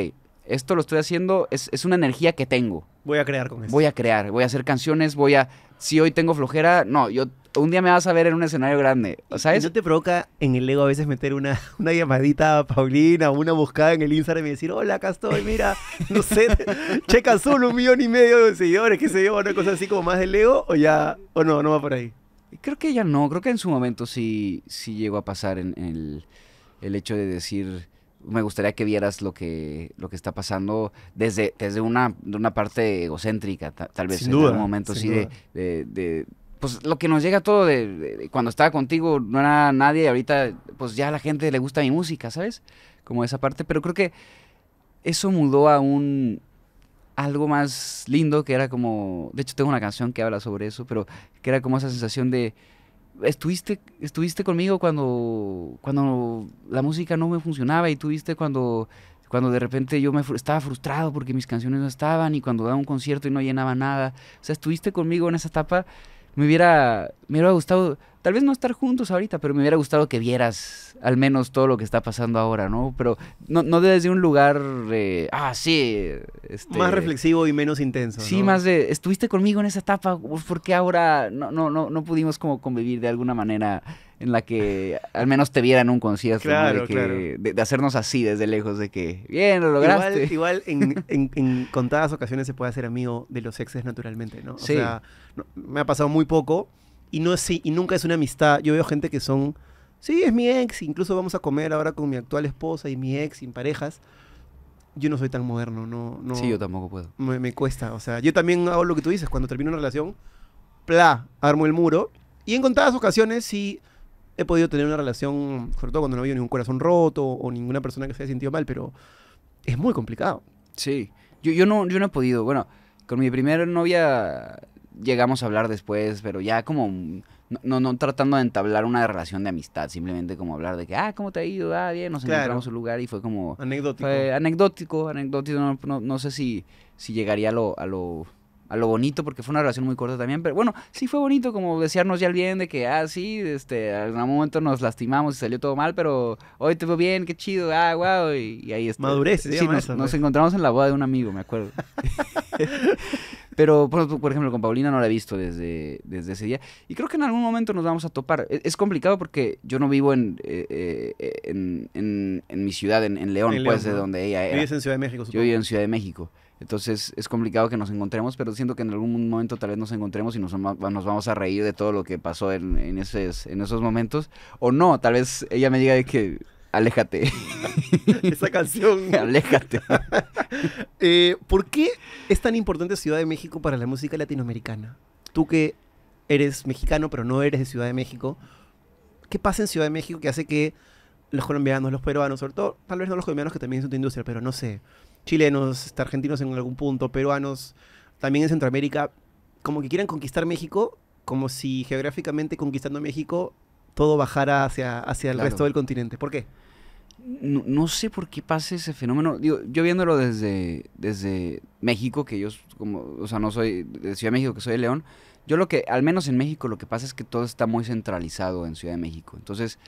esto lo estoy haciendo, es, una energía que tengo. Voy a crear con eso. Voy a crear, voy a hacer canciones, voy a... Si hoy tengo flojera, no, yo un día me vas a ver en un escenario grande, ¿sabes? ¿No te provoca en el ego a veces meter una, llamadita a Paulina o una buscada en el Instagram y decir, hola, acá estoy, mira, no sé, checa solo un millón y medio de seguidores, que se lleva una cosa así como más del ego o ya, o no, no va por ahí? Creo que ya no, creo que en su momento sí, sí llegó a pasar en, el, el hecho de decir me gustaría que vieras lo que, lo que está pasando desde, desde una, una parte egocéntrica, tal vez en algún momento sí de, de, pues lo que nos llega todo de, cuando estaba contigo no era nadie y ahorita pues ya a la gente le gusta mi música, ¿sabes? Como esa parte, pero creo que eso mudó a un algo más lindo que era como, de hecho tengo una canción que habla sobre eso, pero que era como esa sensación de estuviste, estuviste conmigo cuando, cuando la música no me funcionaba y tuviste cuando, cuando de repente yo me estaba frustrado porque mis canciones no estaban y cuando daba un concierto y no llenaba nada. O sea, estuviste conmigo en esa etapa. Me hubiera, me hubiera gustado tal vez no estar juntos ahorita, pero me hubiera gustado que vieras al menos todo lo que está pasando ahora, ¿no? Pero no, desde un lugar, de... ah, sí. Este más reflexivo y menos intenso. Sí, más de, estuviste conmigo en esa etapa, pues, ¿por qué ahora no, no, no, no pudimos como convivir de alguna manera? en la que al menos te vieran un concierto. de, de, hacernos así desde lejos, de que, bien, lo lograste. Igual, en, en, contadas ocasiones se puede hacer amigo de los exes naturalmente, ¿no? O sea, me ha pasado muy poco, y, no es, y nunca es una amistad. Yo veo gente que son, sí, es mi ex, incluso vamos a comer ahora con mi actual esposa y mi ex sin parejas. Yo no soy tan moderno, no, no. Sí, yo tampoco puedo. Me, me cuesta, o sea, yo también hago lo que tú dices, cuando termino una relación, pla, armo el muro. Y en contadas ocasiones sí he podido tener una relación, sobre todo cuando no había ningún corazón roto o ninguna persona que se haya sentido mal, pero es muy complicado. Sí, yo, yo, no, yo no he podido. Bueno, con mi primera novia llegamos a hablar después, pero ya como no, no, tratando de entablar una relación de amistad, simplemente como hablar de que, ah, ¿cómo te ha ido? Ah, bien, nos encontramos un lugar y fue como... Anecdótico. Fue anecdótico, anecdótico, no, no, no, sé si, si llegaría a lo, a lo a lo bonito, porque fue una relación muy corta también, pero bueno, sí fue bonito como desearnos ya el bien de que, ah, sí, este, en algún momento nos lastimamos y salió todo mal, pero hoy te veo bien, qué chido, ah, wow, y, ahí está. Madurez, sí, nos, nos encontramos en la boda de un amigo, me acuerdo. Pero, por, ejemplo, con Paulina no la he visto desde, desde ese día. Y creo que en algún momento nos vamos a topar. E-, es, complicado porque yo no vivo en, eh, eh, en, mi ciudad, en, León, pues, de donde ella era. Vives en Ciudad de México, Yo vivo en Ciudad de México. Entonces es complicado que nos encontremos, pero siento que en algún momento tal vez nos encontremos y nos, vamos a reír de todo lo que pasó en, en, esos, en esos momentos. O no, tal vez ella me diga de que Aléjate. Esa canción. Aléjate. Eh, ¿Por qué es tan importante Ciudad de México para la música latinoamericana? Tú que eres mexicano, pero no eres de Ciudad de México, ¿qué pasa en Ciudad de México que hace que los colombianos, los peruanos, sobre todo, tal vez no los colombianos que también es tu industria, pero no sé, chilenos, argentinos en algún punto, peruanos, también en Centroamérica, como que quieran conquistar México, como si geográficamente conquistando México todo bajara hacia, hacia el resto del continente. ¿Por qué? No, sé por qué pasa ese fenómeno. yo viéndolo desde, desde México, que yo, como, o sea, no soy de Ciudad de México, que soy de León, yo lo que, al menos en México, lo que pasa es que todo está muy centralizado en Ciudad de México. Entonces,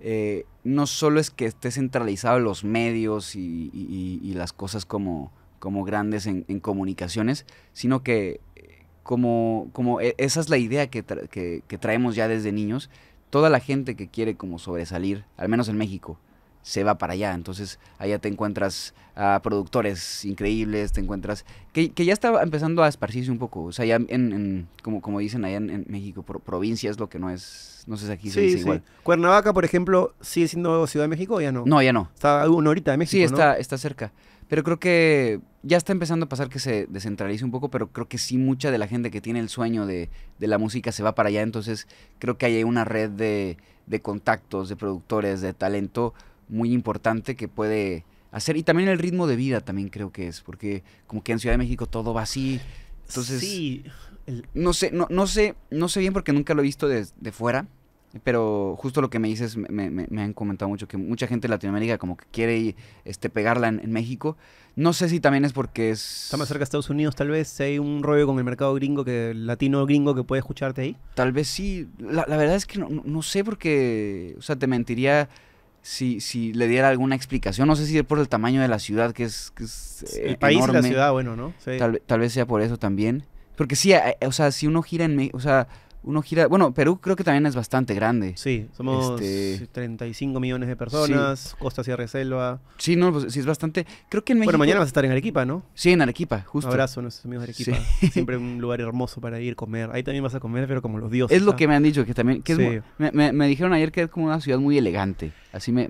eh, no solo es que esté centralizado los medios y, las cosas como, como grandes en, comunicaciones, sino que eh, como, como e-, esa es la idea que traemos ya desde niños, toda la gente que quiere como sobresalir, al menos en México, se va para allá. Entonces allá te encuentras a productores increíbles, te encuentras... Que, ya está empezando a esparcirse un poco. O sea, ya en, como, como dicen allá en, México, provincias lo que no es... No sé si aquí se dice sí. igual. Cuernavaca, por ejemplo, ¿sigue siendo Ciudad de México o ya no? No, ya no. Está una ahorita de México, Sí, está, está cerca. Pero creo que ya está empezando a pasar que se descentralice un poco, pero creo que sí mucha de la gente que tiene el sueño de, de la música se va para allá, entonces creo que hay una red de, contactos, de productores, de talento muy importante que puede hacer. Y también el ritmo de vida también creo que es, porque como que en Ciudad de México todo va así. Entonces, sí. No sé, no, no sé, no sé bien porque nunca lo he visto de, de fuera, pero justo lo que me dices, me, me, me han comentado mucho que mucha gente de Latinoamérica como que quiere este, pegarla en, México. No sé si también es porque es... Está más cerca de Estados Unidos, tal vez. Hay un rollo con el mercado gringo, que latino gringo que puede escucharte ahí. Tal vez sí. La, verdad es que no, no sé porque, o sea, te mentiría si, le diera alguna explicación. No sé si es por el tamaño de la ciudad, que es. Eh, el país la ciudad, bueno, ¿no? Tal, vez sea por eso también. Porque sí, eh, o sea, si uno gira en. O sea, uno gira. Bueno, Perú creo que también es bastante grande. Sí, somos 35 este, millones de personas, Costa Sierra Selva. Sí, no, pues sí es bastante. Creo que en México. Bueno, mañana vas a estar en Arequipa, ¿no? Sí, en Arequipa, justo. abrazo nuestros amigos Arequipa. Siempre un lugar hermoso para ir a comer. Ahí también vas a comer, pero como los dioses. Es lo que me han dicho, que también. me, dijeron ayer que es como una ciudad muy elegante. Así me,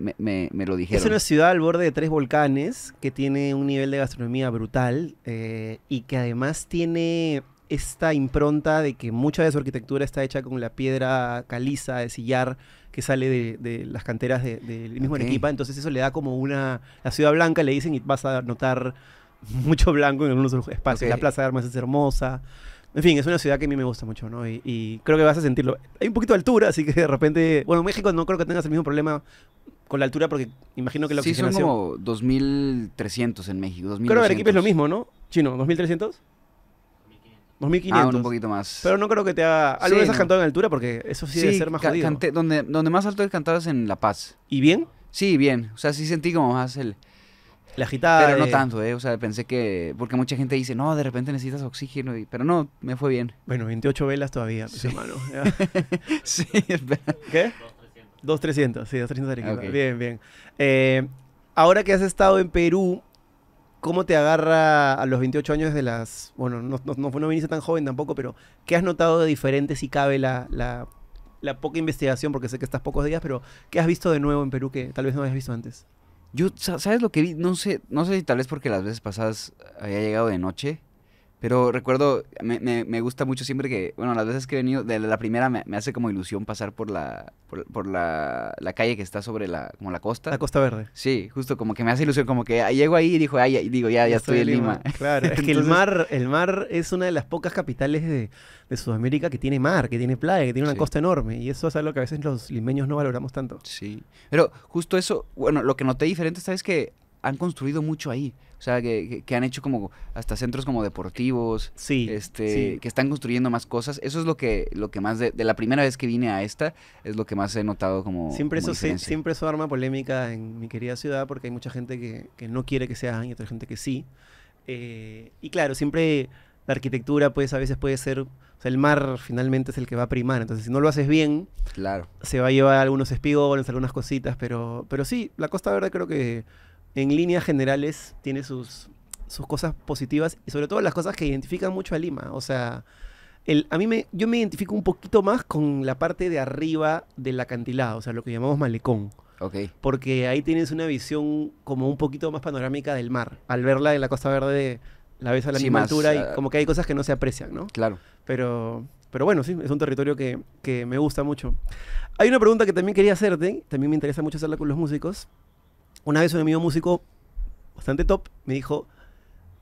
lo dijeron. Es una ciudad al borde de tres volcanes que tiene un nivel de gastronomía brutal eh, y que además tiene esta impronta de que mucha de su arquitectura está hecha con la piedra caliza de sillar que sale de, las canteras del mismo Arequipa. Entonces eso le da como una... La ciudad blanca le dicen y vas a notar mucho blanco en algunos espacios. La Plaza de Armas es hermosa. En fin, es una ciudad que a mí me gusta mucho, ¿no? Y, creo que vas a sentirlo. Hay un poquito de altura, así que de repente... Bueno, México no creo que tengas el mismo problema con la altura porque imagino que la oxigenación... Sí, son como 2.300 en México, 2.200. Creo que Arequipa es lo mismo, ¿no? Chino, ¿2.300? 2500. Ah, un poquito más. Pero no creo que te haga. ¿Alguna vez has cantado en altura? Porque eso sí, debe ser más jodido. donde, donde más alto he cantado es en La Paz. ¿Y bien? Sí, bien. O sea, sí sentí como más el. La agitada. Pero no tanto, ¿eh? O sea, pensé que. Porque mucha gente dice, no, de repente necesitas oxígeno. Pero no, me fue bien. Bueno, 28 velas todavía, sí. hermano. sí, espera. ¿Qué? 2300, sí, 2300 de Bien, bien. Eh, ahora que has estado en Perú, ¿Cómo te agarra a los 28 años de las... Bueno, no, fue no, viniste tan joven tampoco, pero ¿qué has notado de diferente si cabe la, la, poca investigación? Porque sé que estás pocos días, pero ¿qué has visto de nuevo en Perú que tal vez no habías visto antes? Yo, ¿sabes lo que vi? No sé, no sé si tal vez porque las veces pasadas había llegado de noche pero recuerdo, me, me, gusta mucho siempre que, bueno, las veces que he venido, de la primera me, hace como ilusión pasar por la por, la, la, calle que está sobre la, como la costa. La Costa Verde. Sí, justo como que me hace ilusión, como que ah, llego ahí y digo, ay, digo, ya, ya, estoy, en Lima. Claro, es que el mar, el mar es una de las pocas capitales de, Sudamérica que tiene mar, que tiene playa, que tiene una costa enorme. Y eso es algo que a veces los limeños no valoramos tanto. Sí, pero justo eso, bueno, lo que noté diferente esta vez que han construido mucho ahí. O sea, que, han hecho como hasta centros como deportivos. Sí. Este, que están construyendo más cosas. Eso es lo que, lo que más, de, la primera vez que vine a esta, es lo que más he notado como. Siempre, eso, siempre eso arma polémica en mi querida ciudad porque hay mucha gente que, que no quiere que sea y otra gente que sí. Eh, y claro, siempre la arquitectura, pues a veces puede ser. O sea, el mar finalmente es el que va a primar. Entonces, si no lo haces bien, claro. se va a llevar algunos espigones, algunas cositas. Pero, pero sí, la costa verde creo que en líneas generales tiene sus, sus cosas positivas y sobre todo las cosas que identifican mucho a Lima. O sea, el, a mí me, yo me identifico un poquito más con la parte de arriba del acantilado, o sea, lo que llamamos malecón. Porque ahí tienes una visión como un poquito más panorámica del mar. Al verla en la Costa Verde, la ves a la altura y ah, como que hay cosas que no se aprecian, ¿no? Claro. Pero, pero bueno, sí, es un territorio que, que me gusta mucho. Hay una pregunta que también quería hacerte, también me interesa mucho hacerla con los músicos, una vez un amigo músico bastante top me dijo,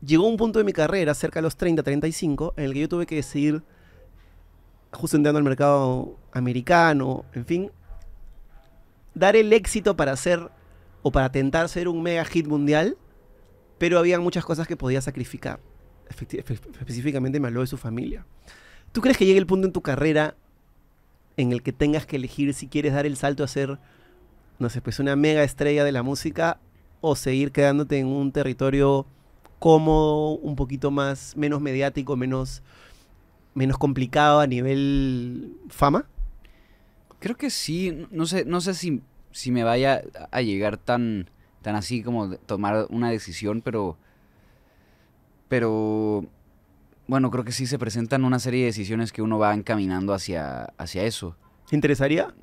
llegó un punto de mi carrera, cerca de los 30, 35, en el que yo tuve que decidir, justo al mercado americano, en fin, dar el éxito para ser o para tentar ser un mega hit mundial, pero había muchas cosas que podía sacrificar. específicamente me habló de su familia. ¿Tú crees que llegue el punto en tu carrera en el que tengas que elegir si quieres dar el salto a ser no sé, pues una mega estrella de la música o seguir quedándote en un territorio cómodo, un poquito más, menos mediático, menos, menos complicado a nivel fama? Creo que sí, no sé, no sé si, me vaya a llegar tan, tan así como tomar una decisión, pero, pero, bueno, creo que sí se presentan una serie de decisiones que uno va encaminando hacia, hacia eso. ¿Te interesaría?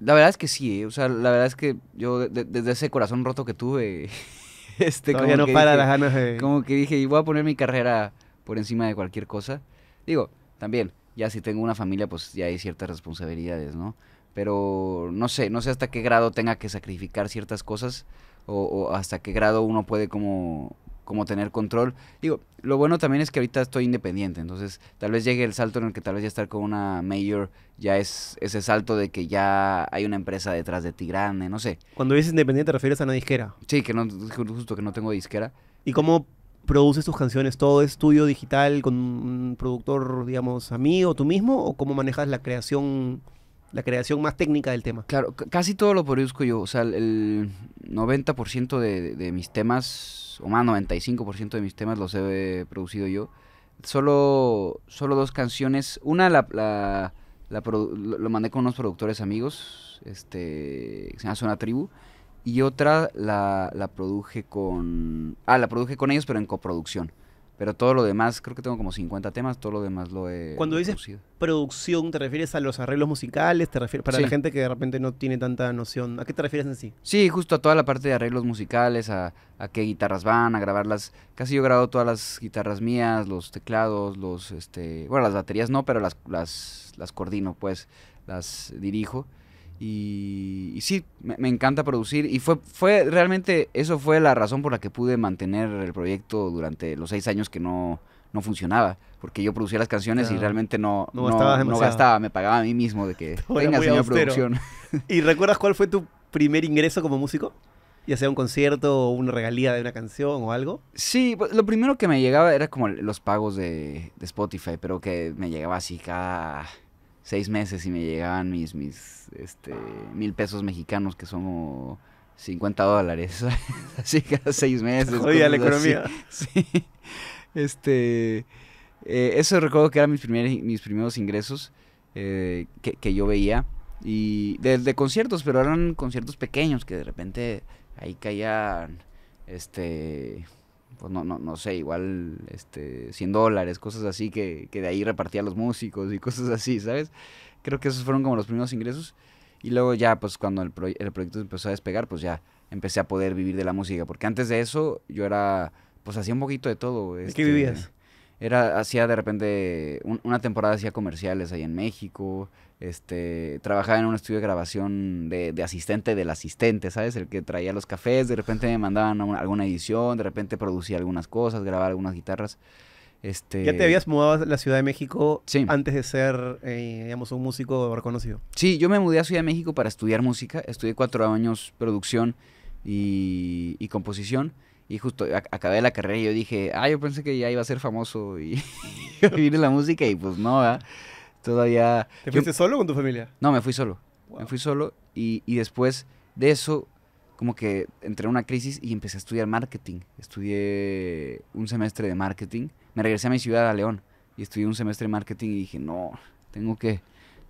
La verdad es que sí, eh, o sea, la verdad es que yo desde ese corazón roto que tuve, este, como que dije, y que dije, voy a poner mi carrera por encima de cualquier cosa. Digo, también, ya si tengo una familia, pues ya hay ciertas responsabilidades, ¿no? Pero no sé, no sé hasta qué grado tenga que sacrificar ciertas cosas o hasta qué grado uno puede como como tener control. Digo, lo bueno también es que ahorita estoy independiente, entonces tal vez llegue el salto en el que tal vez ya estar con una mayor ya es ese salto de que ya hay una empresa detrás de ti grande, no sé. Cuando dices independiente te refieres a una disquera. Sí, que no, justo que no tengo disquera. ¿Y cómo produces tus canciones? ¿Todo es digital con un productor, digamos, amigo, tú mismo? ¿O cómo manejas la creación? la creación más técnica del tema. Claro, casi todo lo produzco yo, o sea, el 90% de, mis temas, o más 95% de mis temas los he producido yo. Solo, dos canciones, una la, lo mandé con unos productores amigos, este, se llama Zona Tribu, y otra la, la produje con, ah, la produje con ellos, pero en coproducción. Pero todo lo demás, creo que tengo como 50 temas, todo lo demás lo he Cuando dices producción, ¿te refieres a los arreglos musicales? ¿Te refieres para la gente que de repente no tiene tanta noción? ¿A qué te refieres en sí? Sí, justo a toda la parte de arreglos musicales, a, a qué guitarras van, a grabarlas. Casi yo grabo todas las guitarras mías, los teclados, los este, bueno, las baterías no, pero las las las coordino, pues, las dirijo. Y, sí, me, encanta producir. Y fue, fue realmente, eso fue la razón por la que pude mantener el proyecto durante los seis años que no, no funcionaba. Porque yo producía las canciones y realmente no, no, gastaba, me pagaba a mí mismo de que venga, una producción. ¿Y recuerdas cuál fue tu primer ingreso como músico? ya sea un concierto o una regalía de una canción o algo? Sí, pues, lo primero que me llegaba era como los pagos de Spotify, pero que me llegaba así cada seis meses y me llegaban mis, mis este, mil pesos mexicanos, que son 50 dólares. así cada seis meses. Oye, la economía. Sí. Este, eh, eso recuerdo que eran mis, mis primeros ingresos eh, que, yo veía. Y desde conciertos, pero eran conciertos pequeños que de repente ahí caían este pues no, no, no sé, igual este, 100 dólares, cosas así que, de ahí repartía a los músicos y cosas así, ¿sabes? Creo que esos fueron como los primeros ingresos. Y luego ya, pues cuando el, proyecto empezó a despegar, pues ya empecé a poder vivir de la música. Porque antes de eso yo era, pues hacía un poquito de todo. es qué vivías? era hacía de repente una temporada hacía comerciales ahí en México este trabajaba en un estudio de grabación de, asistente del asistente sabes el que traía los cafés de repente me mandaban alguna edición de repente producía algunas cosas grababa algunas guitarras este... ¿Ya te habías mudado a la Ciudad de México antes de ser, eh, digamos, un músico reconocido? Sí, yo me mudé a Ciudad de México para estudiar música. Estudié cuatro años producción y composición. Y justo acabé la carrera y yo dije, ah, yo pensé que ya iba a ser famoso y vivir la música y pues no, todavía... ¿Te fuiste solo con tu familia? No, me fui solo. Me fui solo y, y, después de eso como que entré en una crisis y empecé a estudiar marketing. Estudié un semestre de marketing. Me regresé a mi ciudad, a León, y estudié un semestre de marketing y dije, no, tengo que,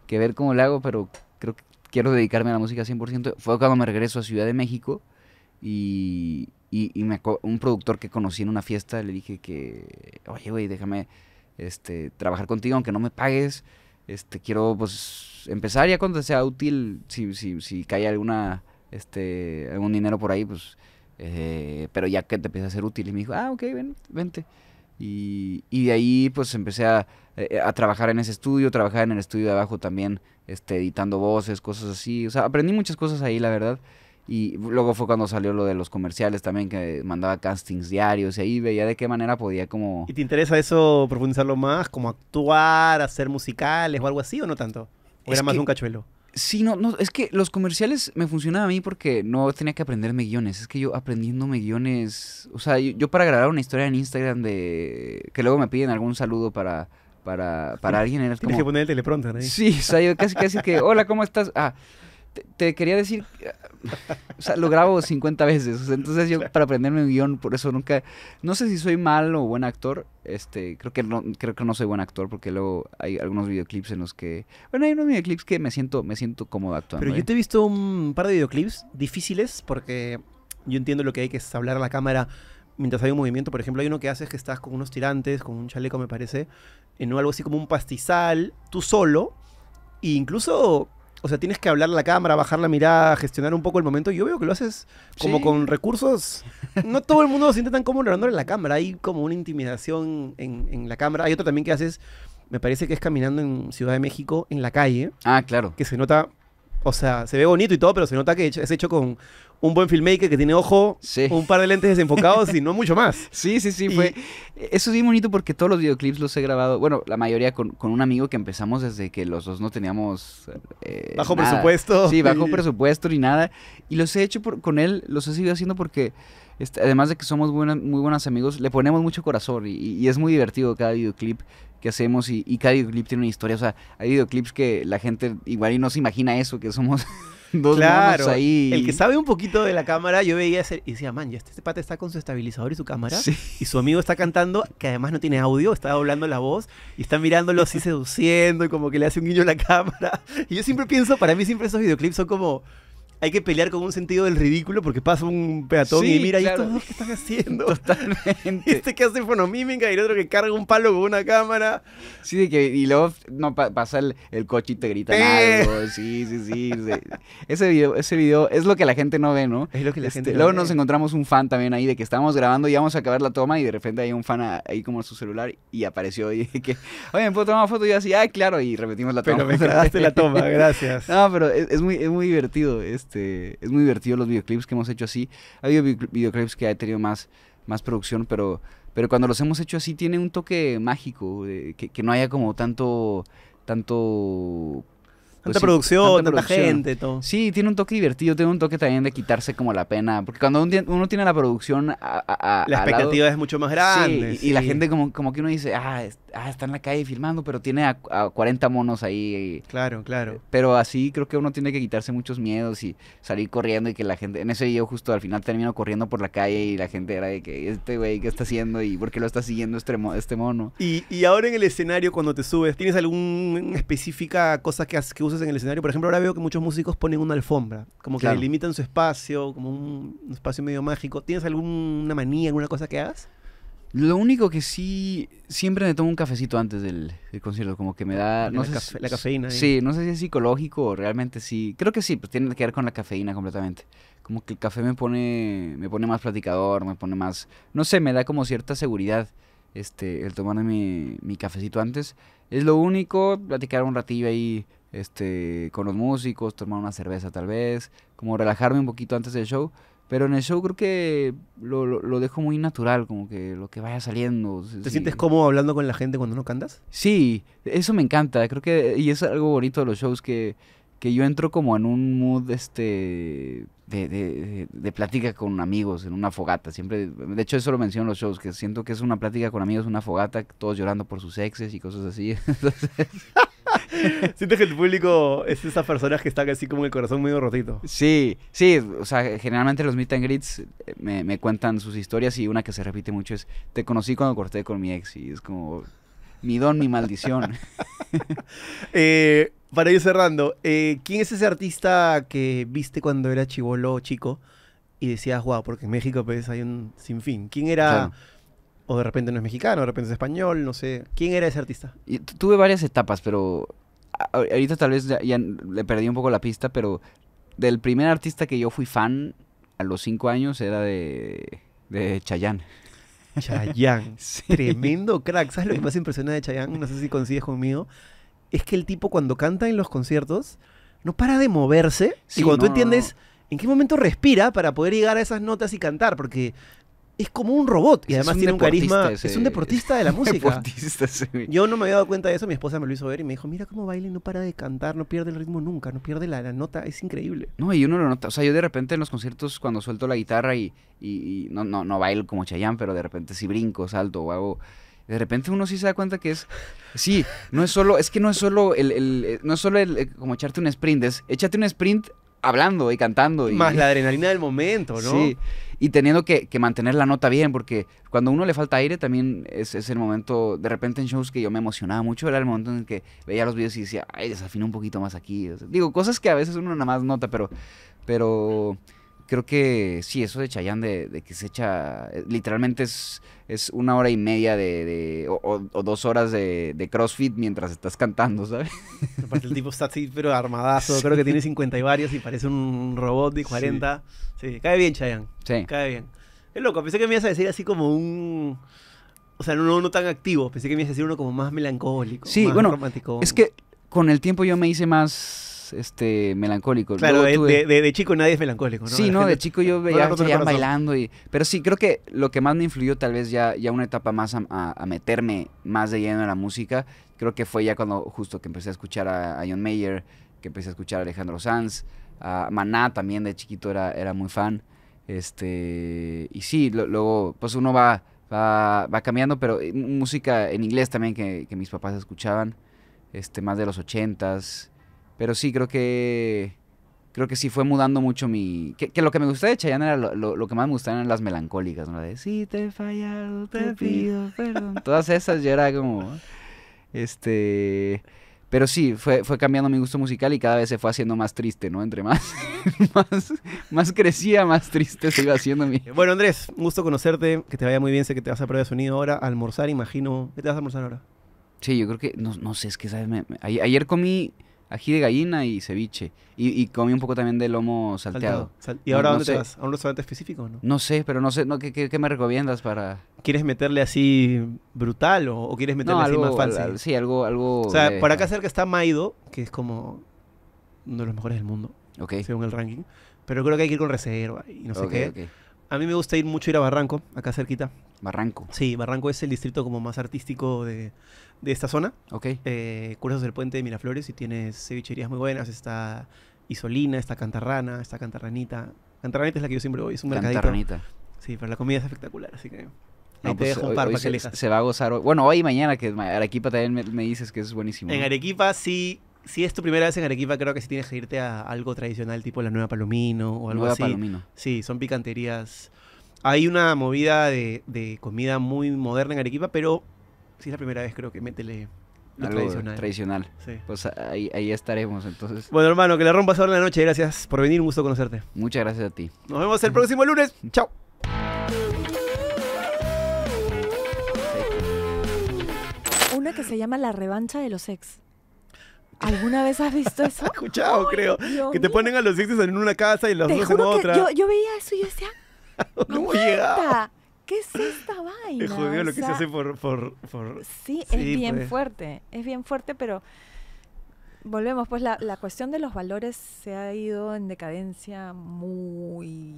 que ver cómo le hago, pero creo que quiero dedicarme a la música 100%. Fue cuando me regreso a Ciudad de México y, y, me, un productor que conocí en una fiesta le dije que, oye, güey, déjame este, trabajar contigo, aunque no me pagues. Este, quiero pues empezar ya cuando sea útil, si, si, si cae alguna, este, algún dinero por ahí, pues, eh, pero ya que te empieza a ser útil. Y me dijo, ah, ok, ven, vente. Y, de ahí pues empecé a, eh, trabajar en ese estudio, trabajar en el estudio de abajo también, este, editando voces, cosas así. O sea, aprendí muchas cosas ahí, la verdad. Y luego fue cuando salió lo de los comerciales también, que mandaba castings diarios y ahí veía de qué manera podía como... ¿Y te interesa eso profundizarlo más, como actuar, hacer musicales o algo así o no tanto? era más un cachuelo? Sí, no, no, es que los comerciales me funcionaban a mí porque no tenía que aprenderme guiones. Es que yo aprendiendo guiones. O sea, yo, para grabar una historia en Instagram de. que luego me piden algún saludo para. Para, para alguien era como... Tienes que poner el teleprompter ahí. Sí, o sea, yo casi casi que, hola, ¿cómo estás? Ah, te, quería decir, o sea, lo grabo 50 veces, entonces yo para aprenderme un guión, por eso nunca, no sé si soy mal o buen actor, este, creo que no, creo que no soy buen actor porque luego hay algunos videoclips en los que, bueno, hay unos videoclips que me siento, me siento cómodo actuando. Pero yo ¿eh? te he visto un par de videoclips difíciles porque yo entiendo lo que hay que es hablar a la cámara mientras hay un movimiento, por ejemplo, hay uno que haces que estás con unos tirantes, con un chaleco, me parece, en algo así como un pastizal, tú solo, e incluso o sea, tienes que hablar a la cámara, bajar la mirada, gestionar un poco el momento. Y Yo veo que lo haces como con recursos. No todo el mundo se siente tan cómodo hablando en la cámara. Hay como una intimidación en, en la cámara. Hay otro también que haces, me parece que es caminando en Ciudad de México, en la calle. Ah, claro. Que se nota o sea, se ve bonito y todo, pero se nota que es hecho con, un buen filmmaker que tiene ojo, un par de lentes desenfocados y no mucho más. Sí, sí, sí. Fue. Eso es bien bonito porque todos los videoclips los he grabado, bueno, la mayoría con, un amigo que empezamos desde que los dos no teníamos. Eh, bajo presupuesto. Sí, bajo presupuesto ni nada. Y los he hecho con él, los he seguido haciendo porque. además de que somos muy buenos amigos, le ponemos mucho corazón y, es muy divertido cada videoclip que hacemos y, y cada videoclip tiene una historia. O sea, hay videoclips que la gente igual y no se imagina eso, que somos dos claro, ahí. El que sabe un poquito de la cámara, yo veía y decía, man, ya este, este pata está con su estabilizador y su cámara. Y su amigo está cantando, que además no tiene audio, está doblando la voz y está mirándolo así seduciendo y como que le hace un guiño a la cámara. Y yo siempre pienso, para mí siempre esos videoclips son como hay que pelear con un sentido del ridículo porque pasa un peatón y mira, ahí qué están haciendo? Totalmente. Este que hace fonomímica y el otro que carga un palo con una cámara. Sí, que, y luego no, pasa el, coche y te gritan eh. Sí, sí, sí, Ese, video, ese video es lo que la gente no ve, ¿no? Es lo que la gente este, Luego nos encontramos un fan también ahí de que estábamos grabando y íbamos a acabar la toma y de repente hay un fan ahí como en su celular y apareció y que, oye, ¿me puedo tomar foto? Y yo así, ah, claro, y repetimos la toma. Pero me la toma, gracias. No, pero es, muy, es muy divertido. Este, este, es muy divertido los videoclips que hemos hecho así. Ha habido videoclips que ha tenido más, más producción, pero, pero cuando los hemos hecho así tiene un toque mágico, eh, que, que, no haya como tanto, tanto pues tanta producción, tanta, gente, todo. Sí, tiene un toque divertido, tiene un toque también de quitarse como la pena. Porque cuando uno tiene la producción a, La expectativa es mucho más grande. Y, la gente como, como que uno dice, ah, ah, está en la calle filmando, pero tiene a, 40 monos ahí. Claro, claro. Eh, pero así creo que uno tiene que quitarse muchos miedos y salir corriendo y que la gente... En ese video justo al final termino corriendo por la calle y la gente era de que este güey, ¿qué está haciendo? ¿Y por qué lo está siguiendo este, este mono? Y, ahora en el escenario, cuando te subes, ¿tienes alguna específica cosa que, que en el escenario. Por ejemplo, ahora veo que muchos músicos ponen una alfombra, como que limitan su espacio, como un, espacio medio mágico. ¿Tienes alguna manía, alguna cosa que hagas? Lo único que sí, siempre me tomo un cafecito antes del, concierto, como que me da... la, cafeína. Sí, no sé si es psicológico o realmente sí. Creo que sí, pues tiene que ver con la cafeína completamente. Como que el café me pone, me pone más platicador, me pone más... No sé, me da como cierta seguridad este, el tomarme mi cafecito antes. Es lo único, platicar un ratillo ahí este, con los músicos, tomar una cerveza tal vez, como relajarme un poquito antes del show. Pero en el show creo que lo, lo, dejo muy natural, como que lo que vaya saliendo. ¿Te sientes cómodo hablando con la gente cuando no cantas? Sí, eso me encanta. Creo que, y es algo bonito de los shows que, que yo entro como en un mood este, de, de, de, plática con amigos, en una fogata. Siempre, de hecho eso lo menciono en los shows, que siento que es una plática con amigos, una fogata, todos llorando por sus exes y cosas así. Entonces, Sientes que el público es esas personas que están así como el corazón medio rotito. Sí, sí, o sea, generalmente los meet and greets eh, me, cuentan sus historias y una que se repite mucho es, te conocí cuando corté con mi ex y es como mi don, mi maldición. Eh, para ir cerrando, eh, ¿quién es ese artista que viste cuando era chivolo chico y decías, wow, porque en México pues, hay un sinfín? ¿Quién era... O de repente no es mexicano, de repente es español, no sé. ¿Quién era ese artista? Y tuve varias etapas, pero ahorita tal vez ya, le perdí un poco la pista, pero del primer artista que yo fui fan a los cinco años era de, de Chayanne. Chayanne, tremendo crack. ¿Sabes lo que más impresiona de Chayanne? No sé si coincides conmigo. Es que el tipo cuando canta en los conciertos no para de moverse. y cuando tú entiendes en qué momento respira para poder llegar a esas notas y cantar, porque es como un robot y además tiene un carisma. es un deportista de la música. Yo no me había dado cuenta de eso, mi esposa me lo hizo ver y me dijo, mira cómo baila y no para de cantar, no pierde el ritmo nunca, no pierde la, nota, es increíble. No, y uno lo nota, o sea, yo de repente en los conciertos cuando suelto la guitarra y, no, no, no bailo como Chayanne, pero de repente sí brinco, salto o hago... De repente uno sí se da cuenta que es. Sí, no es solo. Es que no es solo el. Eh, no es solo el, eh, como echarte un sprint. Es échate un sprint hablando y cantando. Y, Más la adrenalina del momento, ¿no? Sí. Y teniendo que, mantener la nota bien, porque cuando a uno le falta aire también es, el momento, de repente en shows que yo me emocionaba mucho, era el momento en que veía los videos y decía, ay, desafino un poquito más aquí. digo, cosas que a veces uno nada más nota, pero, pero creo que sí, eso de Chayanne, de, que se echa, eh, literalmente es, es una hora y media de, o, dos horas de, CrossFit mientras estás cantando, ¿sabes? Aparte el tipo está así, pero armadazo, creo que tiene 50 y varios y parece un robot de 40. Sí, cae bien Chayanne. Sí. Cae bien. Es loco, pensé que me ibas a decir así como un... O sea, no, no tan activo, pensé que me ibas a decir uno como más melancólico. Sí, bueno, romántico. es que con el tiempo yo me hice más este melancólico. Claro, de, chico nadie es melancólico, ¿no? Sí, no, de chico yo veía bailando y... Pero sí, creo que lo que más me influyó tal vez ya, ya una etapa más a, meterme más de lleno en la música, creo que fue ya cuando justo que empecé a escuchar a, Ion Mayer, que empecé a escuchar a Alejandro Sanz, a Maná también de chiquito era, muy fan. Este, y sí, luego pues uno va, va, cambiando, pero eh, música en inglés también que, que mis papás escuchaban, este, más de los ochentas. Pero sí, creo que creo que sí fue mudando mucho mi... Que, lo que me gustaba de Chayanne era lo, que más me gustaban eran las melancólicas, ¿no? De si te he fallado, te pido perdón. Todas esas ya era como... Este... Pero sí, fue, fue cambiando mi gusto musical y cada vez se fue haciendo más triste, ¿no? Entre más, más, crecía, más triste se iba haciendo mi... Eh, bueno, Andrés, un gusto conocerte, que te vaya muy bien, sé que te vas a probar de sonido ahora, almorzar, imagino. ¿Qué te vas a almorzar ahora? Sí, yo creo que, no, no sé, es que, ¿sabes? ayer comí ají de gallina y ceviche. Y, comí un poco también de lomo salteado. ¿Y ahora dónde te vas? ¿A un restaurante específico o no? No sé, pero no sé, no, ¿qué, me recomiendas para...? ¿Quieres meterle así brutal o, quieres meterle así más fancy? sí, algo... algo o sea, por acá cerca está Maido, que es como uno de los mejores del mundo, Ok. según el ranking. Pero creo que hay que ir con reserva y no sé qué. A mí me gusta ir mucho ir a Barranco, acá cerquita. Barranco. Sí, Barranco es el distrito como más artístico de, de esta zona. Ok. Eh, Cursos del puente de Miraflores y tienes cevicherías muy buenas. Está Isolina, está Cantarrana, está Cantarranita. Cantarranita es la que yo siempre voy, es un mercadito. Cantarranita. Sí, pero la comida es espectacular, así que... te pues, dejo un par para se, va a gozar hoy. Bueno, hoy y mañana, que Arequipa también me, dices que es buenísimo. En Arequipa sí si es tu primera vez en Arequipa, creo que sí tienes que irte a algo tradicional, tipo la Nueva Palomino o algo Nueva así. Palomino. Sí, son picanterías. Hay una movida de, comida muy moderna en Arequipa, pero Sí, es la primera vez creo que métele tradicional. Pues ahí, estaremos entonces. Bueno, hermano, que la rompas ahora en la noche. Gracias por venir, un gusto conocerte. Muchas gracias a ti. Nos vemos el próximo lunes. Mm. Chao. Una que se llama La revancha de los ex. ¿Alguna vez has visto eso? escuchado, creo. que te ponen a los exes en una casa y los dos en otra. yo, veía eso y yo decía. ¿Cómo llegaba? ¿qué es esta vaina? Es jodido lo que se hace por... por, sí, es bien pues. fuerte, es bien fuerte, pero volvemos, pues la, la, cuestión de los valores se ha ido en decadencia muy...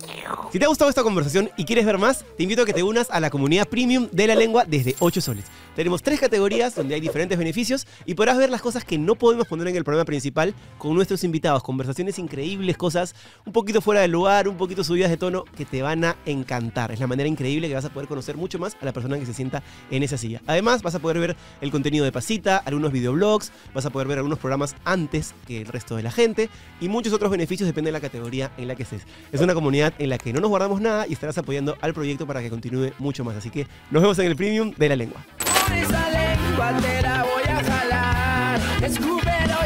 Si te ha gustado esta conversación y quieres ver más, te invito a que te unas a la comunidad premium de la lengua desde 8 soles. Tenemos tres categorías donde hay diferentes beneficios y podrás ver las cosas que no podemos poner en el programa principal con nuestros invitados. Conversaciones increíbles, cosas un poquito fuera de lugar, un poquito subidas de tono que te van a encantar. Es la manera increíble que vas a poder conocer mucho más a la persona que se sienta en esa silla. Además, vas a poder ver el contenido de Pasita, algunos videoblogs, vas a poder ver algunos programas antes que el resto de la gente y muchos otros beneficios dependen de la categoría en la que estés. Es una comunidad en la que no nos guardamos nada y estarás apoyando al proyecto para que continúe mucho más. Así que nos vemos en el premium de la lengua esa lengua te voy a jalar. Escúpelo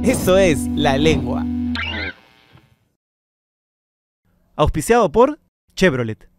ya. Eso es la lengua. Auspiciado por Chevrolet.